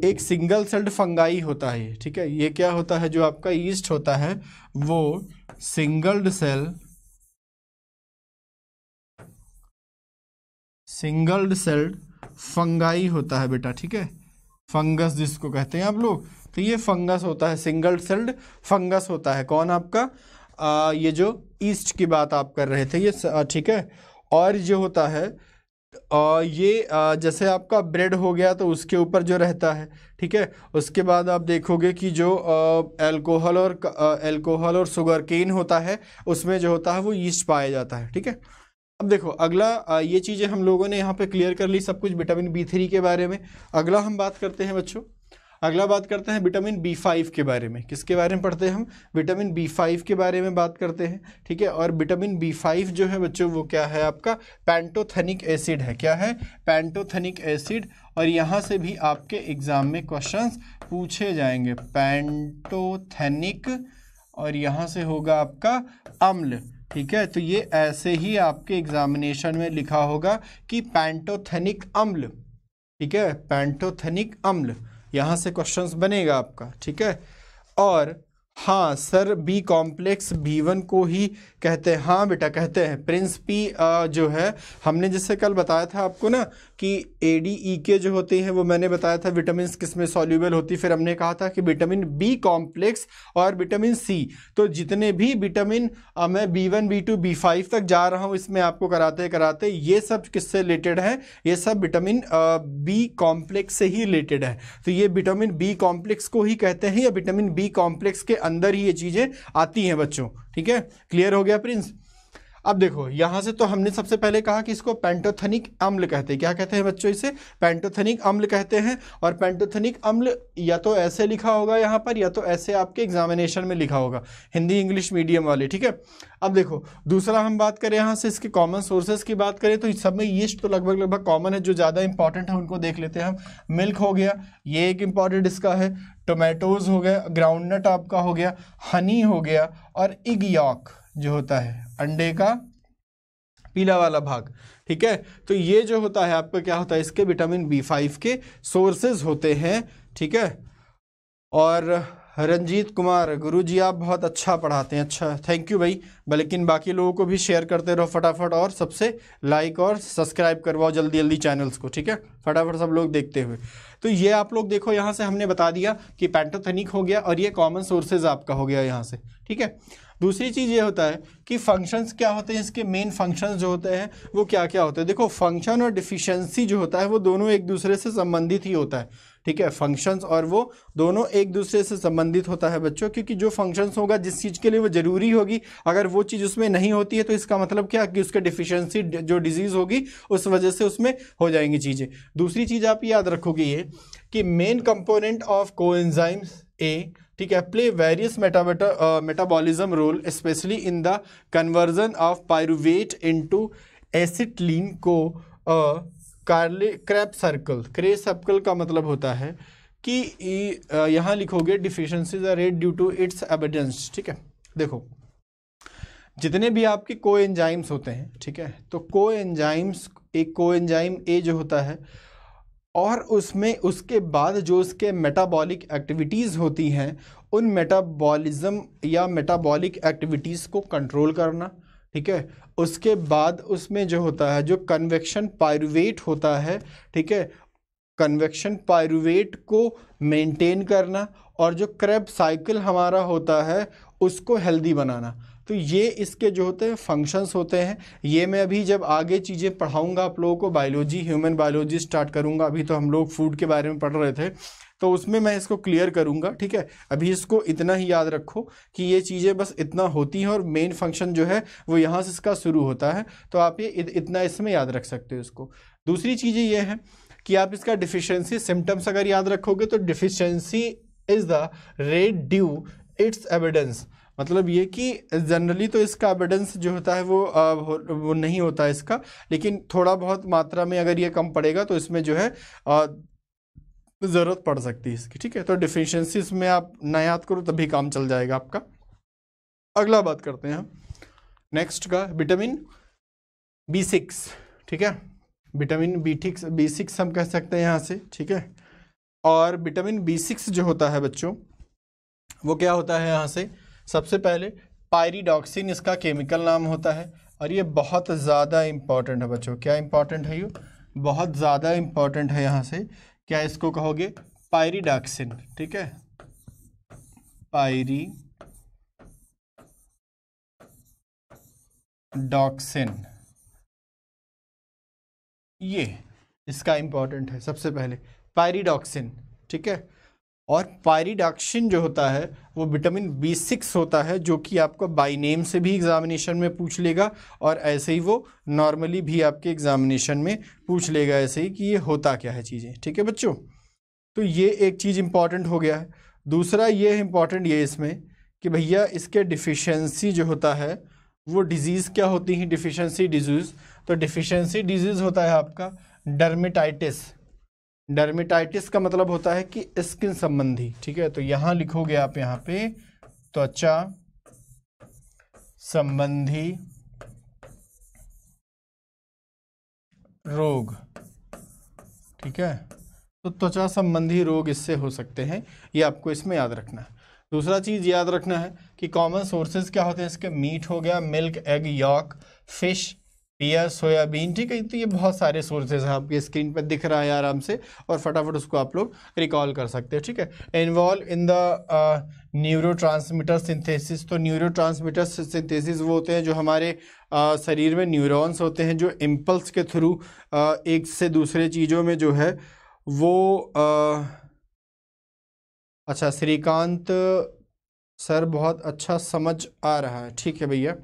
एक सिंगल सेल्ड फंगाई होता है ठीक है ये क्या होता है जो आपका ईस्ट होता है वो singled cell singled celled fungi होता है बेटा ठीक है फंगस जिसको कहते हैं आप लोग तो ये फंगस होता है सिंगल सेल्ड फंगस होता है कौन आपका आ, ये जो ईस्ट की बात आप कर रहे थे ये ठीक है और जो होता है और ये जैसे आपका ब्रेड हो गया तो उसके ऊपर जो रहता है ठीक है उसके बाद आप देखोगे कि जो एल्कोहल और एल्कोहल और शुगर केन होता है उसमें जो होता है वो यीस्ट पाया जाता है ठीक है अब देखो अगला ये चीज़ें हम लोगों ने यहाँ पे क्लियर कर ली सब कुछ विटामिन बी थ्री के बारे में अगला हम बात करते हैं बच्चों अगला बात करते हैं विटामिन बी फाइव के बारे में किसके बारे में पढ़ते हैं हम विटामिन बी फाइव के बारे में बात करते हैं ठीक है और विटामिन बी फाइव जो है बच्चों वो क्या है आपका पैंटोथनिक एसिड है क्या है पैंटोथनिक एसिड और यहाँ से भी आपके एग्ज़ाम में क्वेश्चन पूछे जाएंगे पैंटोथेनिक और यहाँ से होगा आपका अम्ल ठीक है तो ये ऐसे ही आपके एग्जामिनेशन में लिखा होगा कि पैंटोथेनिक अम्ल ठीक है पैंटोथेनिक अम्ल यहाँ से क्वेश्चंस बनेगा आपका ठीक है और हाँ sir B complex B one को ही कहते हैं हाँ बेटा कहते हैं प्रिंस पी जो है हमने जैसे कल बताया था आपको ना कि ए डी ई के जो होते हैं वो मैंने बताया था विटामिन किस में सॉल्यूबल होती फिर हमने कहा था कि विटामिन बी कॉम्प्लेक्स और विटामिन सी तो जितने भी विटामिन मैं B one B two B five तक जा रहा हूँ इसमें आपको कराते कराते ये सब किससे रिलेटेड है ये सब विटामिन बी कॉम्प्लेक्स से ही रिलेटेड है तो ये विटामिन बी कॉम्प्लेक्स को ही कहते हैं या विटामिन बी कॉम्प्लेक्स के अंदर ही ये चीज़ें आती हैं बच्चों ठीक है क्लियर हो गया प्रिंस अब देखो यहां से तो हमने सबसे पहले कहा कि इसको पेंटोथनिक अम्ल कहते हैं क्या कहते हैं बच्चों इसे पेंटोथनिक अम्ल कहते हैं और पेंटोथनिक अम्ल या तो ऐसे लिखा होगा यहाँ पर या तो ऐसे आपके एग्जामिनेशन में लिखा होगा हिंदी इंग्लिश मीडियम वाले ठीक है अब देखो दूसरा हम बात करें यहाँ से इसके कॉमन सोर्सेज की बात करें तो सब में यीस्ट तो लगभग लगभग कॉमन है जो ज़्यादा इंपॉर्टेंट है उनको देख लेते हैं हम मिल्क हो गया ये एक इम्पॉर्टेंट इसका है टोमेटोज़ हो गया ग्राउंड नट आपका हो गया हनी हो गया और इग यॉक जो होता है अंडे का पीला वाला भाग ठीक है तो ये जो होता है आपका क्या होता है इसके विटामिन बी फाइव के सोर्सेज होते हैं ठीक है और रंजीत कुमार गुरु जी आप बहुत अच्छा पढ़ाते हैं अच्छा थैंक यू भाई लेकिन बाकी लोगों को भी शेयर करते रहो फटाफट और सबसे लाइक और सब्सक्राइब करवाओ जल्दी जल्दी चैनल्स को ठीक है फटाफट सब लोग देखते हुए तो ये आप लोग देखो यहाँ से हमने बता दिया कि पैंटोथेनिक हो गया और ये कॉमन सोर्सेज आपका हो गया यहाँ से ठीक है दूसरी चीज़ ये होता है कि फंक्शंस क्या होते हैं इसके मेन फंक्शंस जो होते हैं वो क्या क्या होते हैं देखो फंक्शन और डिफिशेंसी जो होता है वो दोनों एक दूसरे से संबंधित ही होता है ठीक है फंक्शंस और वो दोनों एक दूसरे से संबंधित होता है बच्चों क्योंकि जो फंक्शंस होगा जिस चीज़ के लिए वो ज़रूरी होगी अगर वो चीज़ उसमें नहीं होती है तो इसका मतलब क्या कि उसके डिफिशेंसी जो डिजीज़ होगी उस वजह से उसमें हो जाएंगी चीज़ें दूसरी चीज़ आप याद रखोगे ये कि main component of coenzymes A ठीक है play various metabolism role specially in the conversion of pyruvate into acetylene को कार्ले क्रैप सर्कल क्रे सर्कल का मतलब होता है कि uh, यहाँ लिखोगे deficiencies are rate due to its evidence ठीक है देखो जितने भी आपके को एंजाइम्स होते हैं ठीक है तो को एंजाइम्स एक को एंजाइम ए जो होता है और उसमें उसके बाद जो उसके मेटाबॉलिक एक्टिविटीज़ होती हैं उन मेटाबॉलिज़म या मेटाबॉलिक एक्टिविटीज़ को कंट्रोल करना ठीक है उसके बाद उसमें जो होता है जो कन्वेक्शन पायरुवेट होता है ठीक है कन्वेक्शन पायरुवेट को मेंटेन करना और जो क्रेब साइकिल हमारा होता है उसको हेल्दी बनाना तो ये इसके जो होते हैं फंक्शंस होते हैं ये मैं अभी जब आगे चीज़ें पढ़ाऊँगा आप लोगों को बायोलॉजी ह्यूमन बायोलॉजी स्टार्ट करूँगा अभी तो हम लोग फूड के बारे में पढ़ रहे थे तो उसमें मैं इसको क्लियर करूँगा ठीक है अभी इसको इतना ही याद रखो कि ये चीज़ें बस इतना होती हैं और मेन फंक्शन जो है वो यहाँ से इसका शुरू होता है तो आप ये इतना इसमें याद रख सकते हो इसको दूसरी चीज़ें ये हैं कि आप इसका डिफिशेंसी सिम्टम्स अगर याद रखोगे तो deficiency is the red due its evidence मतलब ये कि जनरली तो इसका एविडेंस जो होता है वो आ, वो नहीं होता है इसका लेकिन थोड़ा बहुत मात्रा में अगर ये कम पड़ेगा तो इसमें जो है ज़रूरत पड़ सकती है इसकी ठीक है तो डिफिशेंसीज में आप ना याद करो तभी काम चल जाएगा आपका अगला बात करते हैं हम नेक्स्ट का विटामिन बी सिक्स ठीक है vitamin B six B six हम कह सकते हैं यहाँ से ठीक है और विटामिन बी सिक्स जो होता है बच्चों वो क्या होता है यहाँ से सबसे पहले पायरीडॉक्सिन इसका केमिकल नाम होता है और ये बहुत ज़्यादा इम्पॉर्टेंट है बच्चों क्या इम्पॉर्टेंट है ये बहुत ज़्यादा इम्पॉर्टेंट है यहाँ से क्या इसको कहोगे पायरीडॉक्सिन ठीक है पायरी डॉक्सिन ये इसका इम्पॉर्टेंट है सबसे पहले पायरीडॉक्सिन ठीक है और पायरिडक्शन जो होता है वो विटामिन बी सिक्स होता है जो कि आपको बाई नेम से भी एग्ज़ामिनेशन में पूछ लेगा और ऐसे ही वो नॉर्मली भी आपके एग्ज़ामिनेशन में पूछ लेगा ऐसे ही कि ये होता क्या है चीज़ें ठीक है बच्चों तो ये एक चीज़ इम्पॉर्टेंट हो गया है दूसरा ये इम्पॉर्टेंट ये इसमें कि भैया इसके डिफिशेंसी जो होता है वो डिज़ीज़ क्या होती है डिफिशेंसी डिजीज़ तो डिफिशेंसी डिजीज़ होता है आपका डर्मेटाइटिस डर्मेटाइटिस का मतलब होता है कि स्किन संबंधी ठीक है तो यहां लिखोगे आप यहां पे त्वचा संबंधी रोग ठीक है तो त्वचा संबंधी रोग इससे हो सकते हैं ये आपको इसमें याद रखना है दूसरा चीज़ याद रखना है कि कॉमन सोर्सेज क्या होते हैं इसके मीट हो गया मिल्क एग यॉक फिश पिया सोयाबीन ठीक है तो ये बहुत सारे सोर्सेज हैं आपकी स्क्रीन पर दिख रहा है आराम से और फटाफट उसको आप लोग रिकॉल कर सकते हैं ठीक है involve in the neurotransmitter synthesis तो न्यूरो ट्रांसमीटर सिंथेसिस वो होते हैं जो हमारे आ, uh, शरीर में न्यूरॉन्स होते हैं जो इम्पल्स के थ्रू uh, एक से दूसरे चीज़ों में जो है वो आ, uh, अच्छा श्रीकांत सर बहुत अच्छा समझ आ रहा है ठीक है भैया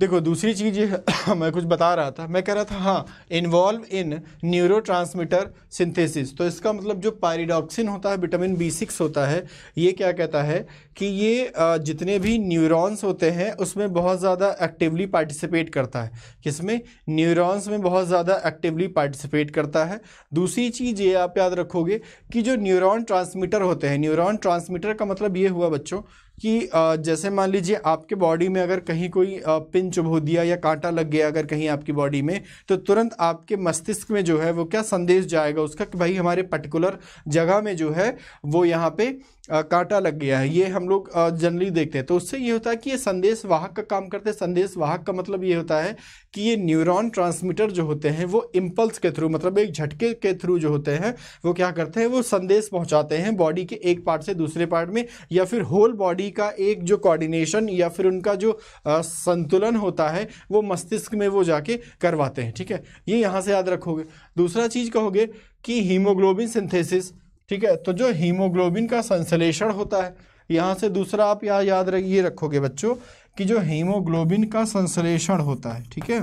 देखो दूसरी चीज़ मैं कुछ बता रहा था मैं कह रहा था हाँ involve in neurotransmitter synthesis तो इसका मतलब जो पायरिडॉक्सिन होता है विटामिन बी सिक्स होता है ये क्या कहता है कि ये जितने भी न्यूरॉन्स होते हैं उसमें बहुत ज़्यादा एक्टिवली पार्टिसिपेट करता है किसमें न्यूरॉन्स में बहुत ज़्यादा एक्टिवली पार्टिसिपेट करता है दूसरी चीज़ ये आप याद रखोगे कि जो न्यूरॉन ट्रांसमीटर होते हैं न्यूरॉन ट्रांसमीटर का मतलब ये हुआ बच्चों कि जैसे मान लीजिए आपके बॉडी में अगर कहीं कोई पिन हो दिया या कांटा लग गया अगर कहीं आपकी बॉडी में तो तुरंत आपके मस्तिष्क में जो है वो क्या संदेश जाएगा उसका कि भाई हमारे पर्टिकुलर जगह में जो है वो यहाँ पे कांटा लग गया है ये हम लोग जनरली देखते हैं तो उससे ये होता है कि ये संदेश वाहक का काम करते हैं संदेश वाहक का मतलब ये होता है कि ये न्यूरॉन ट्रांसमीटर जो होते हैं वो इम्पल्स के थ्रू मतलब एक झटके के थ्रू जो होते हैं वो क्या करते हैं वो संदेश पहुंचाते हैं बॉडी के एक पार्ट से दूसरे पार्ट में या फिर होल बॉडी का एक जो कॉर्डिनेशन या फिर उनका जो आ, संतुलन होता है वो मस्तिष्क में वो जाके करवाते हैं ठीक है ये यहाँ से याद रखोगे दूसरा चीज़ कहोगे कि हीमोग्लोबिन सिंथेसिस ठीक है तो जो हीमोग्लोबिन का संश्लेषण होता है यहाँ से दूसरा आप यहाँ याद रख ये रखोगे बच्चों कि जो हीमोग्लोबिन का संश्लेषण होता है ठीक है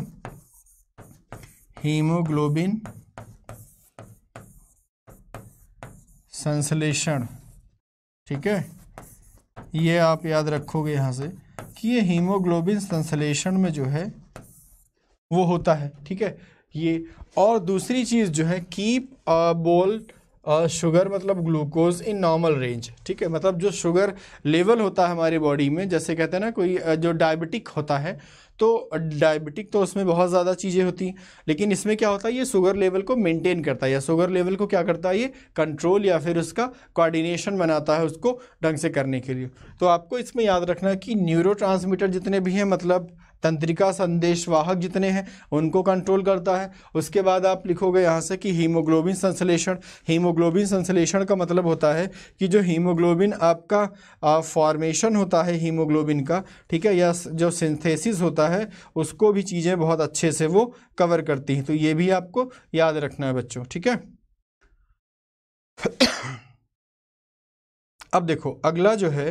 हीमोग्लोबिन संश्लेषण ठीक है ये आप याद रखोगे यहाँ से कि ये हीमोग्लोबिन संश्लेषण में जो है वो होता है ठीक है ये और दूसरी चीज़ जो है कीप बोल्ट शुगर मतलब ग्लूकोज इन नॉर्मल रेंज ठीक है मतलब जो शुगर लेवल होता है हमारे बॉडी में जैसे कहते हैं ना कोई जो डायबिटिक होता है तो डायबिटिक तो उसमें बहुत ज़्यादा चीज़ें होती हैं लेकिन इसमें क्या होता है ये शुगर लेवल को मेंटेन करता है या शुगर लेवल को क्या करता है ये कंट्रोल या फिर उसका कोऑर्डिनेशन बनाता है उसको ढंग से करने के लिए तो आपको इसमें याद रखना कि न्यूरो जितने भी हैं मतलब तंत्रिका संदेशवाहक जितने हैं उनको कंट्रोल करता है उसके बाद आप लिखोगे यहाँ से कि हीमोग्लोबिन संश्लेषण हीमोग्लोबिन संश्लेषण का मतलब होता है कि जो हीमोग्लोबिन आपका फॉर्मेशन होता है हीमोग्लोबिन का ठीक है या जो सिंथेसिस होता है उसको भी चीज़ें बहुत अच्छे से वो कवर करती हैं तो ये भी आपको याद रखना है बच्चों ठीक है अब देखो अगला जो है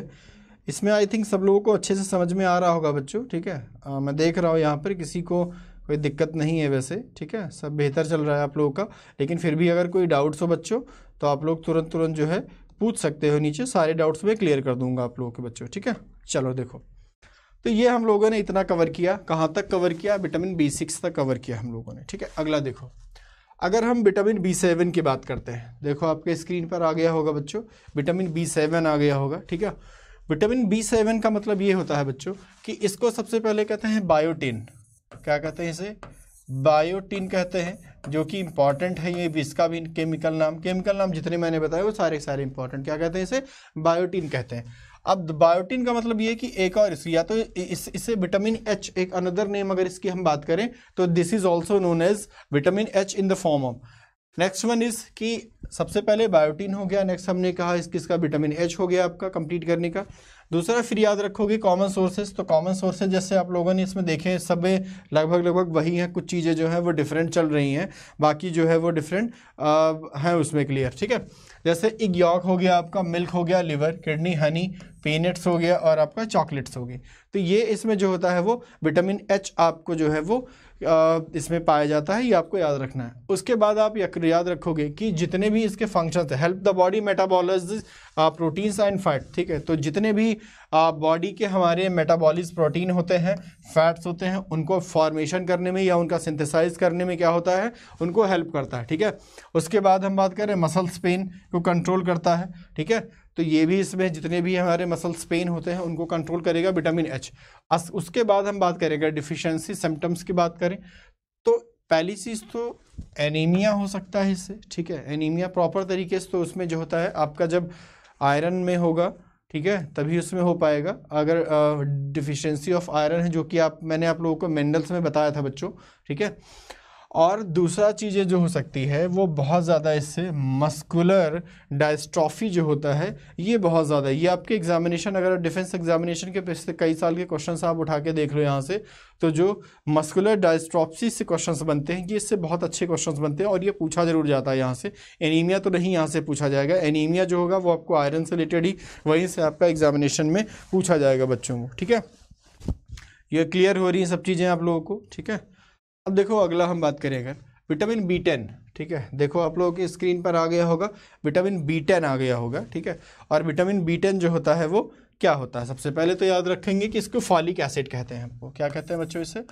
इसमें आई थिंक सब लोगों को अच्छे से समझ में आ रहा होगा बच्चों ठीक है आ, मैं देख रहा हूँ यहाँ पर किसी को कोई दिक्कत नहीं है वैसे ठीक है सब बेहतर चल रहा है आप लोगों का लेकिन फिर भी अगर कोई डाउट्स हो बच्चों तो आप लोग तुरंत तुरंत जो है पूछ सकते हो नीचे सारे डाउट्स मैं क्लियर कर दूंगा आप लोगों के बच्चों ठीक है चलो देखो तो ये हम लोगों ने इतना कवर किया कहाँ तक कवर किया विटामिन बी सिक्स तक कवर किया हम लोगों ने ठीक है अगला देखो अगर हम विटामिन बी सेवन की बात करते हैं देखो आपके स्क्रीन पर आ गया होगा बच्चों विटामिन बी सेवन आ गया होगा ठीक है विटामिन बी सेवन का मतलब ये होता है बच्चों कि इसको सबसे पहले कहते हैं बायोटिन क्या कहते हैं इसे बायोटिन कहते हैं जो कि इंपॉर्टेंट है ये भी इसका भी केमिकल नाम केमिकल नाम जितने मैंने बताए वो सारे सारे इंपॉर्टेंट क्या कहते हैं इसे बायोटिन कहते हैं अब बायोटिन का मतलब ये कि एक और इस या तो इस इसे विटामिन एच एक अनदर नेम अगर इसकी हम बात करें तो this is also known as vitamin H in the form of next one is कि सबसे पहले बायोटीन हो गया नेक्स्ट हमने कहा इस किसका विटामिन एच हो गया आपका कंप्लीट करने का दूसरा फिर याद रखोगे कॉमन सोर्सेज तो कॉमन सोर्सेज जैसे आप लोगों ने इसमें देखे सब लगभग लगभग वही हैं कुछ चीज़ें जो हैं वो डिफरेंट चल रही हैं बाकी जो है वो डिफरेंट हैं उसमें क्लियर ठीक है जैसे इग हो गया आपका मिल्क हो गया लिवर किडनी हनी पीनट्स हो गया और आपका चॉकलेट्स हो गए तो ये इसमें जो होता है वो विटामिन एच आपको जो है वो इसमें पाया जाता है ये आपको याद रखना है उसके बाद आप याद रखोगे कि जितने भी इसके फंक्शंस हैं help the body metabolise proteins and fat ठीक है तो जितने भी बॉडी के हमारे मेटाबॉलिज प्रोटीन होते हैं फैट्स होते हैं उनको फॉर्मेशन करने में या उनका सिंथेसाइज करने में क्या होता है उनको हेल्प करता है ठीक है उसके बाद हम बात करें मसल्स पेन को कंट्रोल करता है ठीक है तो ये भी इसमें जितने भी हमारे मसल्स पेन होते हैं उनको कंट्रोल करेगा विटामिन एच उसके बाद हम बात करेंगे डिफिशेंसी सिम्टम्स की बात करें तो पहली चीज़ तो एनीमिया हो सकता है इससे ठीक है एनीमिया प्रॉपर तरीके से तो उसमें जो होता है आपका जब आयरन में होगा ठीक है तभी उसमें हो पाएगा अगर डिफिशेंसी ऑफ आयरन है जो कि आप मैंने आप लोगों को मेंडल्स में बताया था बच्चों ठीक है और दूसरा चीज़ें जो हो सकती है वो बहुत ज़्यादा इससे मस्कुलर डायस्ट्रॉफी जो होता है ये बहुत ज़्यादा ये आपके एग्जामिनेशन अगर डिफेंस एग्जामिनेशन के पिछले कई साल के क्वेश्चन आप उठा के देख लो यहाँ से तो जो मस्कुलर डायस्ट्रॉपसी से क्वेश्चन बनते हैं ये इससे बहुत अच्छे क्वेश्चन बनते हैं और ये पूछा जरूर जाता है यहाँ से एनीमिया तो नहीं यहाँ से पूछा जाएगा एनीमिया जो होगा वो आपको आयरन से रिलेटेड ही वहीं से आपका एग्जामिनेशन में पूछा जाएगा बच्चों को ठीक है ये क्लियर हो रही हैं सब चीज़ें आप लोगों को ठीक है अब देखो अगला हम बात करें अगर विटामिन बी टेन ठीक है देखो आप लोगों की स्क्रीन पर आ गया होगा विटामिन बी टेन आ गया होगा ठीक है और विटामिन बी टेन जो होता है वो क्या होता है सबसे पहले तो याद रखेंगे कि इसको फॉलिक एसिड कहते हैं हमको क्या कहते हैं बच्चों इसे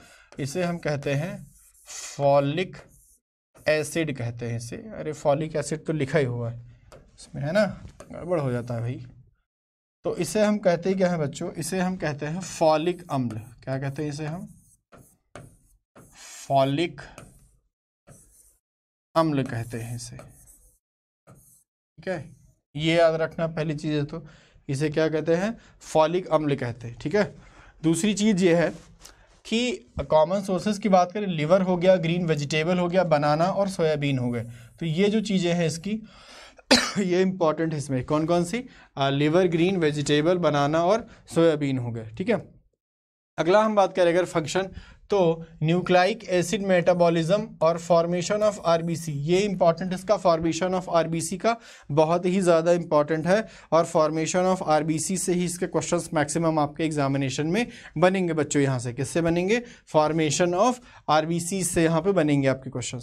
इसे हम कहते हैं फॉलिक एसिड कहते हैं इसे अरे फॉलिक एसिड तो लिखा ही हुआ है इसमें है ना गड़बड़ हो जाता है भाई तो इसे हम कहते क्या है बच्चों इसे हम कहते हैं फॉलिक अम्ल क्या कहते हैं इसे हम फॉलिक अम्ल कहते हैं इसे ठीक है ये याद रखना पहली चीज़ है तो इसे क्या कहते हैं फॉलिक अम्ल कहते हैं ठीक है दूसरी चीज़ ये है कि कॉमन सोर्सेज की बात करें लिवर हो गया ग्रीन वेजिटेबल हो गया बनाना और सोयाबीन हो गए तो ये जो चीज़ें हैं इसकी ये इंपॉर्टेंट है इसमें कौन कौन सी आ, लिवर ग्रीन वेजिटेबल बनाना और सोयाबीन हो गए ठीक है अगला हम बात करें अगर फंक्शन तो न्यूक्लाइक एसिड मेटाबॉलिज्म और फॉर्मेशन ऑफ आरबीसी ये इंपॉर्टेंट इसका फॉर्मेशन ऑफ आरबीसी का बहुत ही ज़्यादा इंपॉर्टेंट है और फॉर्मेशन ऑफ आरबीसी से ही इसके क्वेश्चंस मैक्सिमम आपके एग्जामिनेशन में बनेंगे बच्चों यहाँ से किससे बनेंगे फॉर्मेशन ऑफ आर से यहाँ पे बनेंगे आपके क्वेश्चन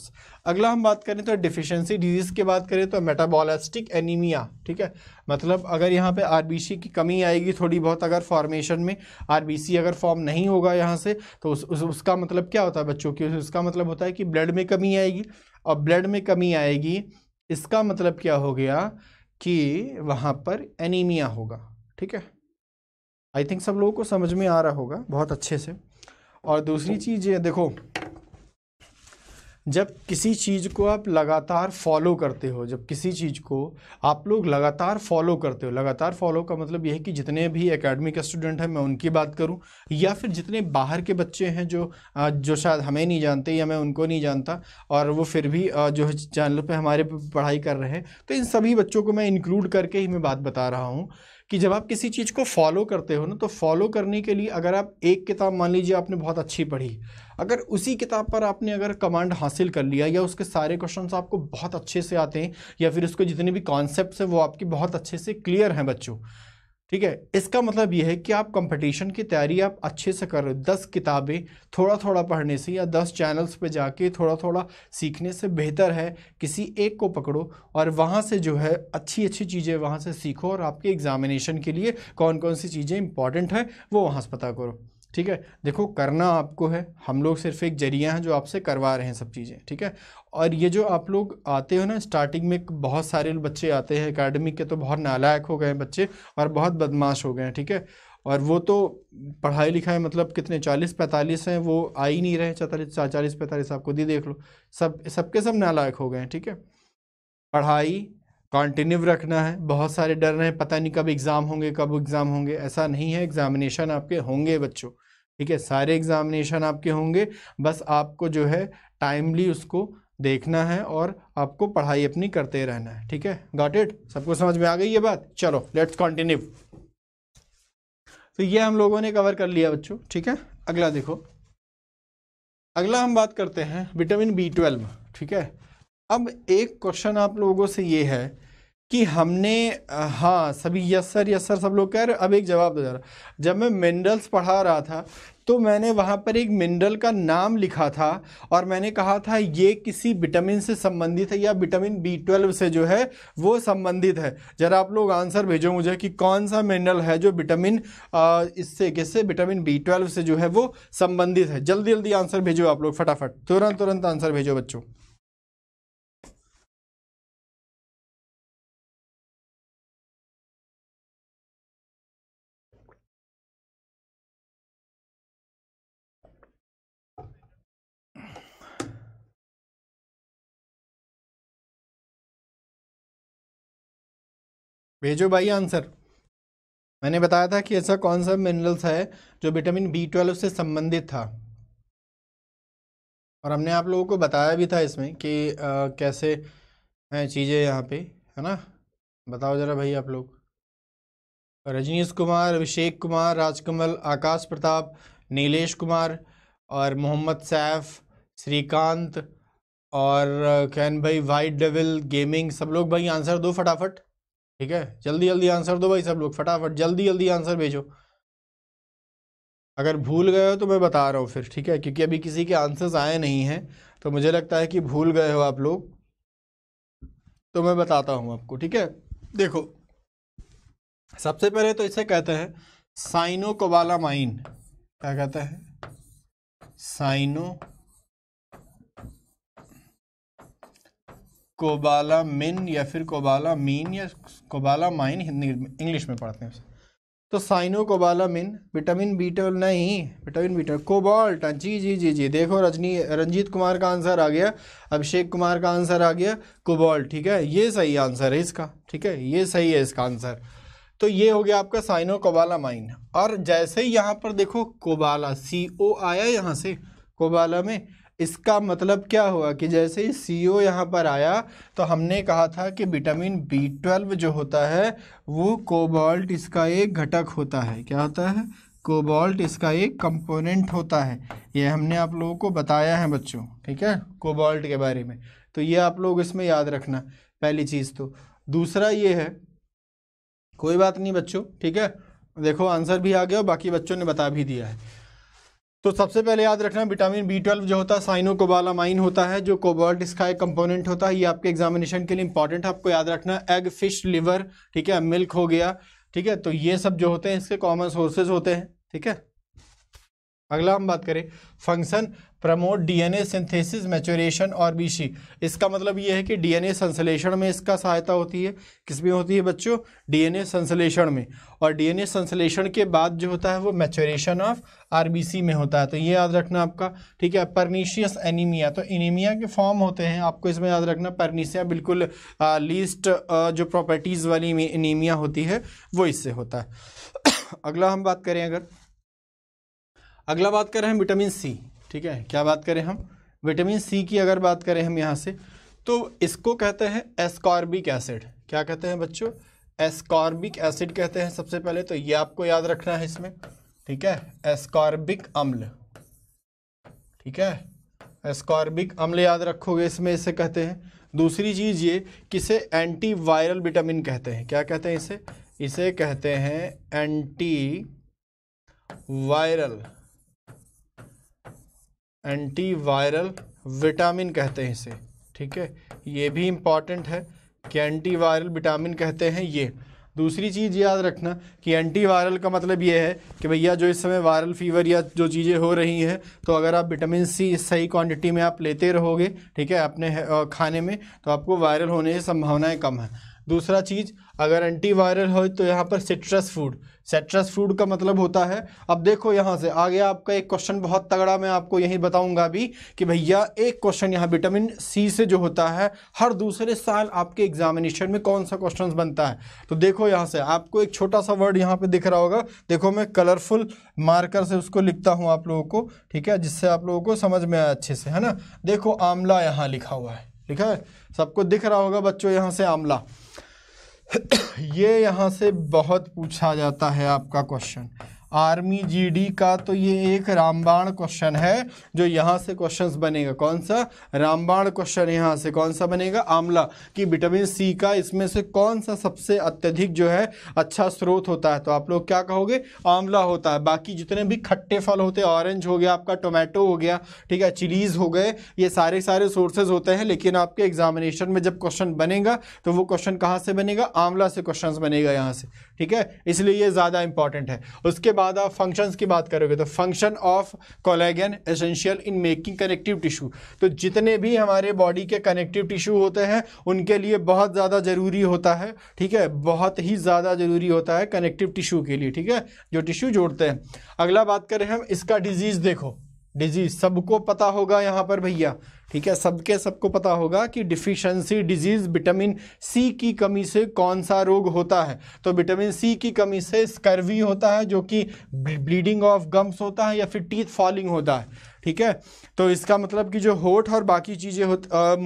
अगला हम बात करें तो डिफिशेंसी डिजीज़ की बात करें तो मेटाबॉलिस्टिक एनीमिया ठीक है मतलब अगर यहाँ पे आर की कमी आएगी थोड़ी बहुत अगर फॉर्मेशन में आर अगर फॉर्म नहीं होगा यहाँ से तो उस, उस उसका मतलब क्या होता है बच्चों की उसका मतलब होता है कि ब्लड में कमी आएगी और ब्लड में कमी आएगी इसका मतलब क्या हो गया कि वहाँ पर एनीमिया होगा ठीक है आई थिंक सब लोगों को समझ में आ रहा होगा बहुत अच्छे से और दूसरी तो चीज़ ये देखो जब किसी चीज़ को आप लगातार फॉलो करते हो जब किसी चीज़ को आप लोग लगातार फॉलो करते हो लगातार फॉलो का मतलब यह है कि जितने भी एकेडमी स्टूडेंट हैं मैं उनकी बात करूं या फिर जितने बाहर के बच्चे हैं जो जो शायद हमें नहीं जानते या मैं उनको नहीं जानता और वो फिर भी जो चैनल पर हमारे पढ़ाई कर रहे हैं तो इन सभी बच्चों को मैं इंक्लूड करके ही मैं बात बता रहा हूँ कि जब आप किसी चीज़ को फॉलो करते हो ना तो फॉलो करने के लिए अगर आप एक किताब मान लीजिए आपने बहुत अच्छी पढ़ी अगर उसी किताब पर आपने अगर कमांड हासिल कर लिया या उसके सारे क्वेश्चन आपको बहुत अच्छे से आते हैं या फिर उसके जितने भी कॉन्सेप्ट हैं वो आपके बहुत अच्छे से क्लियर हैं बच्चों ठीक है इसका मतलब यह है कि आप कंपटीशन की तैयारी आप अच्छे से कर रहे हो दस किताबें थोड़ा थोड़ा पढ़ने से या दस चैनल्स पे जाके थोड़ा थोड़ा सीखने से बेहतर है किसी एक को पकड़ो और वहाँ से जो है अच्छी अच्छी चीज़ें वहाँ से सीखो और आपके एग्ज़ामिनेशन के लिए कौन कौन सी चीज़ें इंपॉर्टेंट हैं वो वहाँ से पता करो ठीक है देखो करना आपको है हम लोग सिर्फ एक जरिया हैं जो आपसे करवा रहे हैं सब चीज़ें ठीक है और ये जो आप लोग आते हो ना स्टार्टिंग में बहुत सारे बच्चे आते हैं अकेडमिक के तो बहुत नालायक हो गए बच्चे और बहुत बदमाश हो गए हैं ठीक है और वो तो पढ़ाई लिखाई मतलब कितने चालीस पैंतालीस हैं वो आ ही नहीं रहे चालीस चालीस पैंतालीस आप खुद ही देख लो सब सबके सब नालायक हो गए हैं ठीक है पढ़ाई कंटिन्यू रखना है बहुत सारे डर रहे हैं पता नहीं कब एग्ज़ाम होंगे कब एग्ज़ाम होंगे ऐसा नहीं है एग्ज़ामिनेशन आपके होंगे बच्चों ठीक है सारे एग्ज़ामिनेशन आपके होंगे बस आपको जो है टाइमली उसको देखना है और आपको पढ़ाई अपनी करते रहना है ठीक है गॉट इट सबको समझ में आ गई ये बात चलो लेट्स कंटिन्यू तो ये हम लोगों ने कवर कर लिया बच्चों ठीक है अगला देखो अगला हम बात करते हैं विटामिन बी ट्वेल्व ठीक है अब एक क्वेश्चन आप लोगों से ये है कि हमने हाँ सभी यस सर यस सर सब लोग कह रहे अब एक जवाब दो जरा जब मैं मिनरल्स पढ़ा रहा था तो मैंने वहाँ पर एक मिनरल का नाम लिखा था और मैंने कहा था ये किसी विटामिन से संबंधित है या विटामिन बी ट्वेल्व से जो है वो संबंधित है ज़रा आप लोग आंसर भेजो मुझे कि कौन सा मिनरल है जो विटामिन इससे किससे विटामिन बी ट्वेल्व से जो है वो संबंधित है जल्दी जल्दी आंसर भेजो आप लोग फटाफट तुरंत तुरंत आंसर भेजो बच्चों भेजो भाई आंसर मैंने बताया था कि ऐसा कौन सा मिनरल्स है जो विटामिन बी ट्वेल्व से संबंधित था और हमने आप लोगों को बताया भी था इसमें कि आ, कैसे हैं चीज़ें यहाँ पे है ना बताओ ज़रा भाई आप लोग रजनीश कुमार अभिषेक कुमार राजकमल आकाश प्रताप नीलेश कुमार और मोहम्मद सैफ श्रीकांत और कैन भाई वाइट डेविल गेमिंग सब लोग भाई आंसर दो फटाफट ठीक है जल्दी जल्दी आंसर दो भाई सब लोग फटाफट जल्दी जल्दी आंसर भेजो अगर भूल गए हो तो मैं बता रहा हूँ फिर ठीक है क्योंकि अभी किसी के आंसर्स आए नहीं हैं तो मुझे लगता है कि भूल गए हो आप लोग तो मैं बताता हूँ आपको ठीक है देखो सबसे पहले तो इसे कहते हैं साइनो कोबालामाइन क्या कहते हैं साइनो कोबाला मिन या फिर कोबाला मीन या कोबाला माइन हिंदी इंग्लिश में पढ़ते हैं उसे तो cyanocobalamin vitamin B twelve नहीं विटामिन बी टोल कोबाल्ट हाँ, जी जी जी जी देखो रजनी रंजीत कुमार का आंसर आ गया अभिषेक कुमार का आंसर आ गया कोबाल्ट ठीक है ये सही आंसर है इसका ठीक है ये सही है इसका आंसर तो ये हो गया आपका साइनो कोबाला माइन और जैसे ही यहाँ पर देखो कोबाला सी ओ आया यहाँ से कोबाला में इसका मतलब क्या हुआ कि जैसे ही सी ओ यहाँ पर आया तो हमने कहा था कि विटामिन बी ट्वेल्व जो होता है वो कोबाल्ट इसका एक घटक होता है क्या होता है कोबाल्ट इसका एक कंपोनेंट होता है ये हमने आप लोगों को बताया है बच्चों ठीक है कोबाल्ट के बारे में तो ये आप लोग इसमें याद रखना पहली चीज़ तो दूसरा ये है कोई बात नहीं बच्चों ठीक है देखो आंसर भी आ गया और बाकी बच्चों ने बता भी दिया है तो सबसे पहले याद रखना विटामिन बी ट्वेल्व जो होता है साइनोकोबालामाइन होता है जो कोबाल्ट इसका एक कंपोनेंट होता है ये आपके एग्जामिनेशन के लिए इंपॉर्टेंट है आपको याद रखना एग फिश लिवर ठीक है मिल्क हो गया ठीक है तो ये सब जो होते हैं इसके कॉमन सोर्सेज होते हैं ठीक है अगला हम बात करें function promote DNA synthesis maturation और बीशी इसका मतलब यह है कि डीएनए संश्लेषण में इसका सहायता होती है किस में होती है बच्चों डीएनए संश्लेषण में और डीएनए संश्लेषण के बाद जो होता है वो मैचोरेशन ऑफ आरबीसी में होता है तो ये याद रखना आपका ठीक है परनीशियस एनीमिया तो एनीमिया के फॉर्म होते हैं आपको इसमें याद रखना परनीसिया बिल्कुल आ, लीस्ट आ, जो प्रॉपर्टीज़ वाली एनीमिया होती है वो इससे होता है अगला हम बात करें अगर अगला बात करें हम विटामिन सी ठीक है क्या बात करें हम विटामिन सी की अगर बात करें हम यहाँ से तो इसको कहते हैं एस्कॉर्बिक एसिड क्या कहते हैं बच्चों एस्कॉर्बिक एसिड कहते हैं सबसे पहले तो ये आपको याद रखना है इसमें ठीक है एस्कॉर्बिक अम्ल ठीक है एस्कॉर्बिक अम्ल याद रखोगे इसमें इसे कहते हैं दूसरी चीज़ ये कि इसे एंटी वायरल विटामिन कहते हैं क्या कहते हैं इसे इसे कहते हैं एंटी वायरल एंटीवायरल विटामिन कहते हैं इसे ठीक है ये भी इम्पॉर्टेंट है कि एंटीवायरल विटामिन कहते हैं ये दूसरी चीज़ याद रखना कि एंटीवायरल का मतलब ये है कि भैया जो इस समय वायरल फीवर या जो चीज़ें हो रही हैं तो अगर आप विटामिन सी सही क्वांटिटी में आप लेते रहोगे ठीक है अपने खाने में तो आपको वायरल होने की संभावनाएँ कम हैं दूसरा चीज़ अगर एंटीवायरल हो तो यहाँ पर सिट्रस फूड सिट्रस फूड का मतलब होता है अब देखो यहाँ से आ गया आपका एक क्वेश्चन बहुत तगड़ा मैं आपको यही बताऊंगा अभी कि भैया एक क्वेश्चन यहाँ विटामिन सी से जो होता है हर दूसरे साल आपके एग्जामिनेशन में कौन सा क्वेश्चन बनता है तो देखो यहाँ से आपको एक छोटा सा वर्ड यहाँ पर दिख रहा होगा देखो मैं कलरफुल मार्कर से उसको लिखता हूँ आप लोगों को ठीक है जिससे आप लोगों को समझ में आए अच्छे से है ना देखो आंवला यहाँ लिखा हुआ है ठीक है सबको दिख रहा होगा बच्चों यहाँ से आंवला ये यहाँ से बहुत पूछा जाता है आपका क्वेश्चन आर्मी जीडी का तो ये एक रामबाण क्वेश्चन है जो यहाँ से क्वेश्चंस बनेगा कौन सा रामबाण क्वेश्चन यहाँ से कौन सा बनेगा आंवला कि विटामिन सी का इसमें से कौन सा सबसे अत्यधिक जो है अच्छा स्रोत होता है तो आप लोग क्या कहोगे आंवला होता है बाकी जितने भी खट्टे फल होते हैं ऑरेंज हो गया आपका टोमेटो हो गया ठीक है चिलीज़ हो गए ये सारे सारे सोर्सेज होते हैं लेकिन आपके एग्जामिनेशन में जब क्वेश्चन बनेगा तो वो क्वेश्चन कहाँ से बनेगा आंवला से क्वेश्चन बनेगा यहाँ से ठीक है इसलिए ये ज़्यादा इंपॉर्टेंट है उसके बाद आप फंक्शंस की बात करोगे तो function of collagen essential in making connective tissue तो जितने भी हमारे बॉडी के कनेक्टिव टिश्यू होते हैं उनके लिए बहुत ज़्यादा ज़रूरी होता है ठीक है बहुत ही ज़्यादा ज़रूरी होता है कनेक्टिव टिश्यू के लिए ठीक है जो टिश्यू जोड़ते हैं अगला बात करें हम इसका डिजीज़ देखो डिजीज़ सबको पता होगा यहाँ पर भैया ठीक है सबके सबको पता होगा कि डिफिशेंसी डिजीज़ विटामिन सी की कमी से कौन सा रोग होता है तो विटामिन सी की कमी से स्कर्वी होता है जो कि ब्लीडिंग ऑफ गम्स होता है या फिर टीथ फॉलिंग होता है ठीक है तो इसका मतलब कि जो होठ और बाकी चीज़ें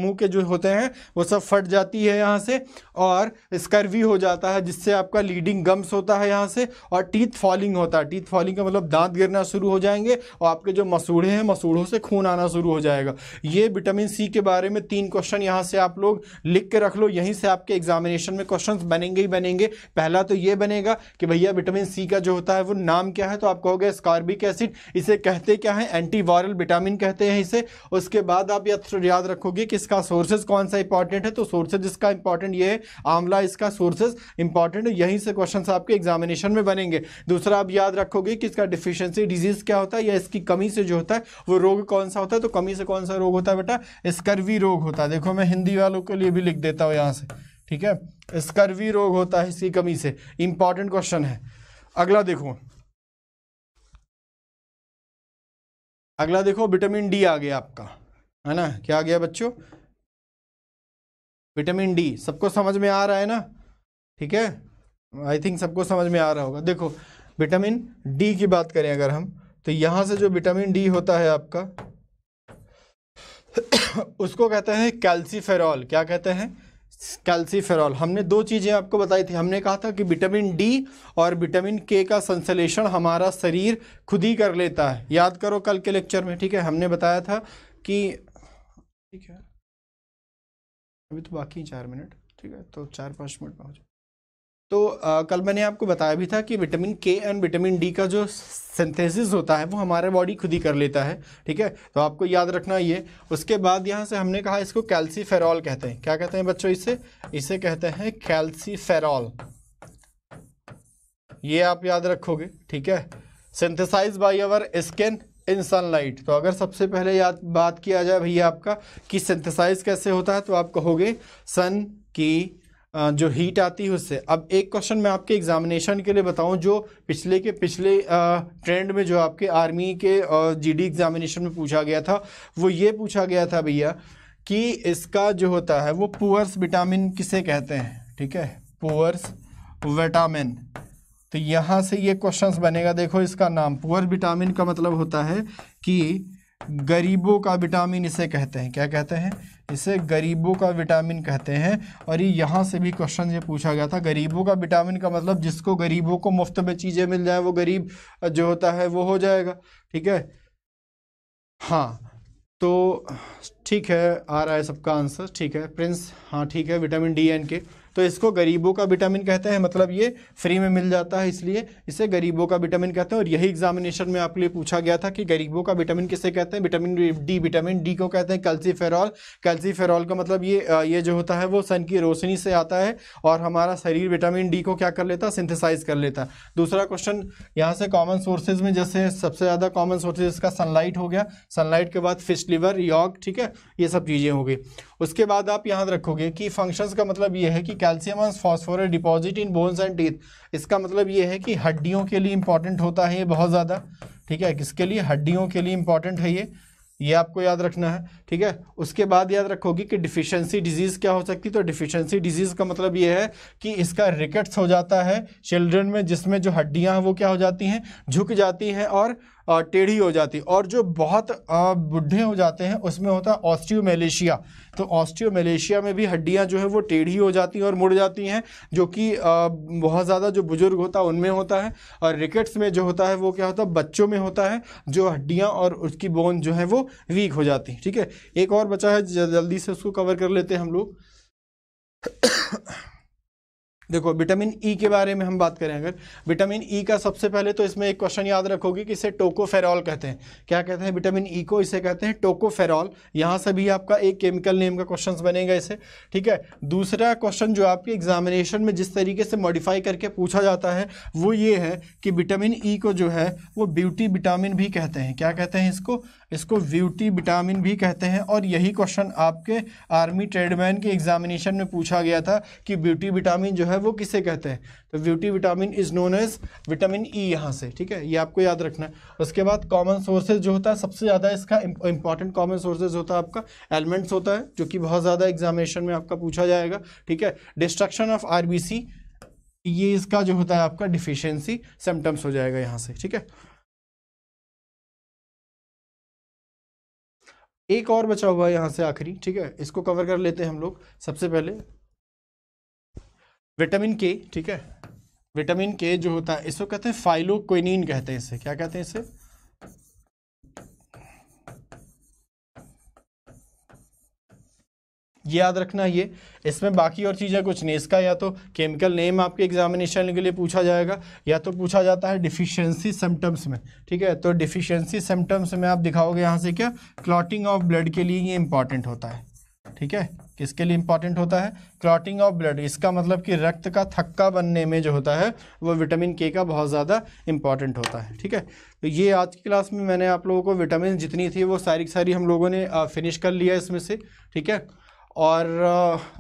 मुंह के जो होते हैं वो सब फट जाती है यहाँ से और स्कर्वी हो जाता है जिससे आपका लीडिंग गम्स होता है यहाँ से और टीथ फॉलिंग होता है टीथ फॉलिंग का मतलब दांत गिरना शुरू हो जाएंगे और आपके जो मसूढ़े हैं मसूढ़ों से खून आना शुरू हो जाएगा ये विटामिन सी के बारे में तीन क्वेश्चन यहाँ से आप लोग लिख के रख लो यहीं से आपके एग्जामिनेशन में क्वेश्चन बनेंगे ही बनेंगे पहला तो ये बनेगा कि भैया विटामिन सी का जो होता है वो नाम क्या है तो आप कहोगे स्कॉर्बिक एसिड इसे कहते क्या है एंटीवायरल मिनरल विटामिन कहते हैं इसे उसके बाद आप तो याद रखोगे कि इसका सोर्सेज कौन सा इंपॉर्टेंट है तो सोर्सेज इसका इंपॉर्टेंट ये है आंवला इसका सोर्सेज इंपॉर्टेंट यहीं से क्वेश्चन आपके एग्जामिनेशन में बनेंगे दूसरा आप याद रखोगे कि इसका डिफिशियंसी डिजीज क्या होता है या इसकी कमी से जो होता है वो रोग कौन सा होता है तो कमी से कौन सा रोग होता है बेटा स्कर्वी रोग होता है देखो मैं हिंदी वालों के लिए भी लिख देता हूँ यहाँ से ठीक है स्कर्वी रोग होता है इसकी कमी से इंपॉर्टेंट क्वेश्चन है अगला देखो अगला देखो विटामिन डी आ गया आपका है ना क्या आ गया बच्चों विटामिन डी सबको समझ में आ रहा है ना ठीक है आई थिंक सबको समझ में आ रहा होगा देखो विटामिन डी की बात करें अगर हम तो यहाँ से जो विटामिन डी होता है आपका उसको कहते हैं कैल्सीफेरॉल क्या कहते हैं कैल्सीफेरॉल हमने दो चीज़ें आपको बताई थी हमने कहा था कि विटामिन डी और विटामिन के का संश्लेषण हमारा शरीर खुद ही कर लेता है याद करो कल के लेक्चर में ठीक है हमने बताया था कि ठीक है अभी तो बाकी चार मिनट ठीक है तो चार पाँच मिनट पहुँचे तो आ, कल मैंने आपको बताया भी था कि विटामिन के एंड विटामिन डी का जो सिंथेसिस होता है वो हमारे बॉडी खुद ही कर लेता है ठीक है तो आपको याद रखना ये उसके बाद यहाँ से हमने कहा इसको कैल्सीफेरॉल कहते हैं क्या कहते हैं बच्चों इसे इसे कहते हैं कैल्सीफेरॉल ये आप याद रखोगे ठीक है synthesise by our skin in sunlight तो अगर सबसे पहले याद बात किया जाए भैया आपका कि सिंथेसाइज कैसे होता है तो आप कहोगे सन की जो हीट आती है उससे अब एक क्वेश्चन मैं आपके एग्जामिनेशन के लिए बताऊं जो पिछले के पिछले ट्रेंड में जो आपके आर्मी के और जीडी एग्जामिनेशन में पूछा गया था वो ये पूछा गया था भैया कि इसका जो होता है वो पुअर्स विटामिन किसे कहते हैं ठीक है पुअर्स विटामिन तो यहाँ से ये क्वेश्चंस बनेगा देखो इसका नाम पुअर विटामिन का मतलब होता है कि गरीबों का विटामिन इसे कहते हैं क्या कहते हैं इसे गरीबों का विटामिन कहते हैं और ये यहाँ से भी क्वेश्चन ये पूछा गया था गरीबों का विटामिन का मतलब जिसको गरीबों को मुफ्त में चीज़ें मिल जाए वो गरीब जो होता है वो हो जाएगा ठीक है हाँ तो ठीक है आ रहा है सबका आंसर ठीक है प्रिंस हाँ ठीक है विटामिन डी एन के तो इसको गरीबों का विटामिन कहते हैं मतलब ये फ्री में मिल जाता है इसलिए इसे गरीबों का विटामिन कहते हैं और यही एग्जामिनेशन में आपके लिए पूछा गया था कि गरीबों का विटामिन किसे कहते हैं विटामिन डी विटामिन डी को कहते हैं कैल्सीफेरॉल कैल्सीफेरॉल का मतलब ये ये जो होता है वो सन की रोशनी से आता है और हमारा शरीर विटामिन डी को क्या कर लेता है सिंथेसाइज कर लेता है दूसरा क्वेश्चन यहाँ से कॉमन सोर्सेज में जैसे सबसे ज़्यादा कॉमन सोर्सेज का सनलाइट हो गया सनलाइट के बाद फिश लिवर यॉग ठीक है ये सब चीज़ें हो गई उसके बाद आप याद रखोगे कि फंक्शंस का मतलब ये है कि कैल्शियम और phosphorus deposit in bones and teeth इसका मतलब ये है कि हड्डियों के लिए इंपॉर्टेंट होता है ये बहुत ज़्यादा ठीक है किसके लिए हड्डियों के लिए इंपॉर्टेंट है ये ये आपको याद रखना है ठीक है उसके बाद याद रखोगी कि डिफिशियंसी डिजीज़ क्या हो सकती है तो डिफिशियंसी डिजीज़ का मतलब ये है कि इसका रिकेट्स हो जाता है चिल्ड्रन में जिसमें जो हड्डियाँ हैं वो क्या हो जाती हैं झुक जाती हैं और टेढ़ी हो जाती और जो बहुत बुढ़े हो जाते हैं उसमें होता है ऑस्टियोमेलेशिया तो ऑस्टियोमेलेशिया में भी हड्डियां जो है वो टेढ़ी हो जाती हैं और मुड़ जाती हैं जो कि बहुत ज़्यादा जो बुजुर्ग होता है उनमें होता है और रिकेट्स में जो होता है वो क्या होता है बच्चों में होता है जो हड्डियाँ और उसकी बोन जो है वो वीक हो जाती हैं ठीक है एक और बचा है जल्दी से उसको कवर कर लेते हैं हम लोग देखो विटामिन ई e के बारे में हम बात करें अगर विटामिन ई e का सबसे पहले तो इसमें एक क्वेश्चन याद रखोगे कि इसे टोकोफेरॉल कहते हैं क्या कहते हैं विटामिन ई e को इसे कहते हैं टोकोफेरॉल यहाँ से भी आपका एक केमिकल नेम का क्वेश्चन बनेगा इसे ठीक है दूसरा क्वेश्चन जो आपके एग्जामिनेशन में जिस तरीके से मॉडिफाई करके पूछा जाता है वो ये है कि विटामिन ई e को जो है वो ब्यूटी विटामिन भी कहते हैं क्या कहते हैं इसको इसको ब्यूटी विटामिन भी कहते हैं और यही क्वेश्चन आपके आर्मी ट्रेडमैन के एग्जामिनेशन में पूछा गया था कि ब्यूटी विटामिन जो है है वो किसे कहते हैं तो beauty vitamin is known as vitamin E यहाँ से ठीक है ये आपको याद रखना है उसके बाद कॉमन सोर्सेज जो होता है सबसे ज़्यादा इसका इंपॉर्टेंट कॉमन सोर्सेज होता है आपका एलिमेंट्स होता है जो कि बहुत ज़्यादा एग्जामिनेशन में आपका पूछा जाएगा ठीक है डिस्ट्रक्शन ऑफ आर ये इसका जो होता है आपका डिफिशियंसी सिम्टम्स हो जाएगा यहाँ से ठीक है एक और बचा हुआ है यहाँ से आखिरी ठीक है इसको कवर कर लेते हैं हम लोग सबसे पहले विटामिन के ठीक है विटामिन के जो होता है इसको कहते हैं फाइलोक्विनिन कहते हैं इसे क्या कहते हैं इसे याद रखना ये इसमें बाकी और चीज़ें कुछ नहीं इसका या तो केमिकल नेम आपके एग्जामिनेशन के लिए पूछा जाएगा या तो पूछा जाता है डिफिशियंसी सिम्टम्स में ठीक है तो डिफिशियंसी सिम्टम्स में आप दिखाओगे यहाँ से क्या क्लॉटिंग ऑफ ब्लड के लिए ये इंपॉर्टेंट होता है ठीक है किसके लिए इंपॉर्टेंट होता है क्लॉटिंग ऑफ ब्लड इसका मतलब कि रक्त का थक्का बनने में जो होता है वो विटामिन के का बहुत ज़्यादा इंपॉर्टेंट होता है ठीक है तो ये आज की क्लास में मैंने आप लोगों को विटामिन जितनी थी वो सारी सारी हम लोगों ने फिनिश कर लिया इसमें से ठीक है और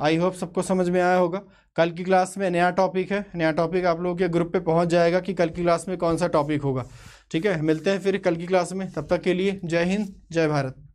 आई होप सबको समझ में आया होगा कल की क्लास में नया टॉपिक है नया टॉपिक आप लोगों के ग्रुप पे पहुंच जाएगा कि कल की क्लास में कौन सा टॉपिक होगा ठीक है मिलते हैं फिर कल की क्लास में तब तक के लिए जय हिंद जय भारत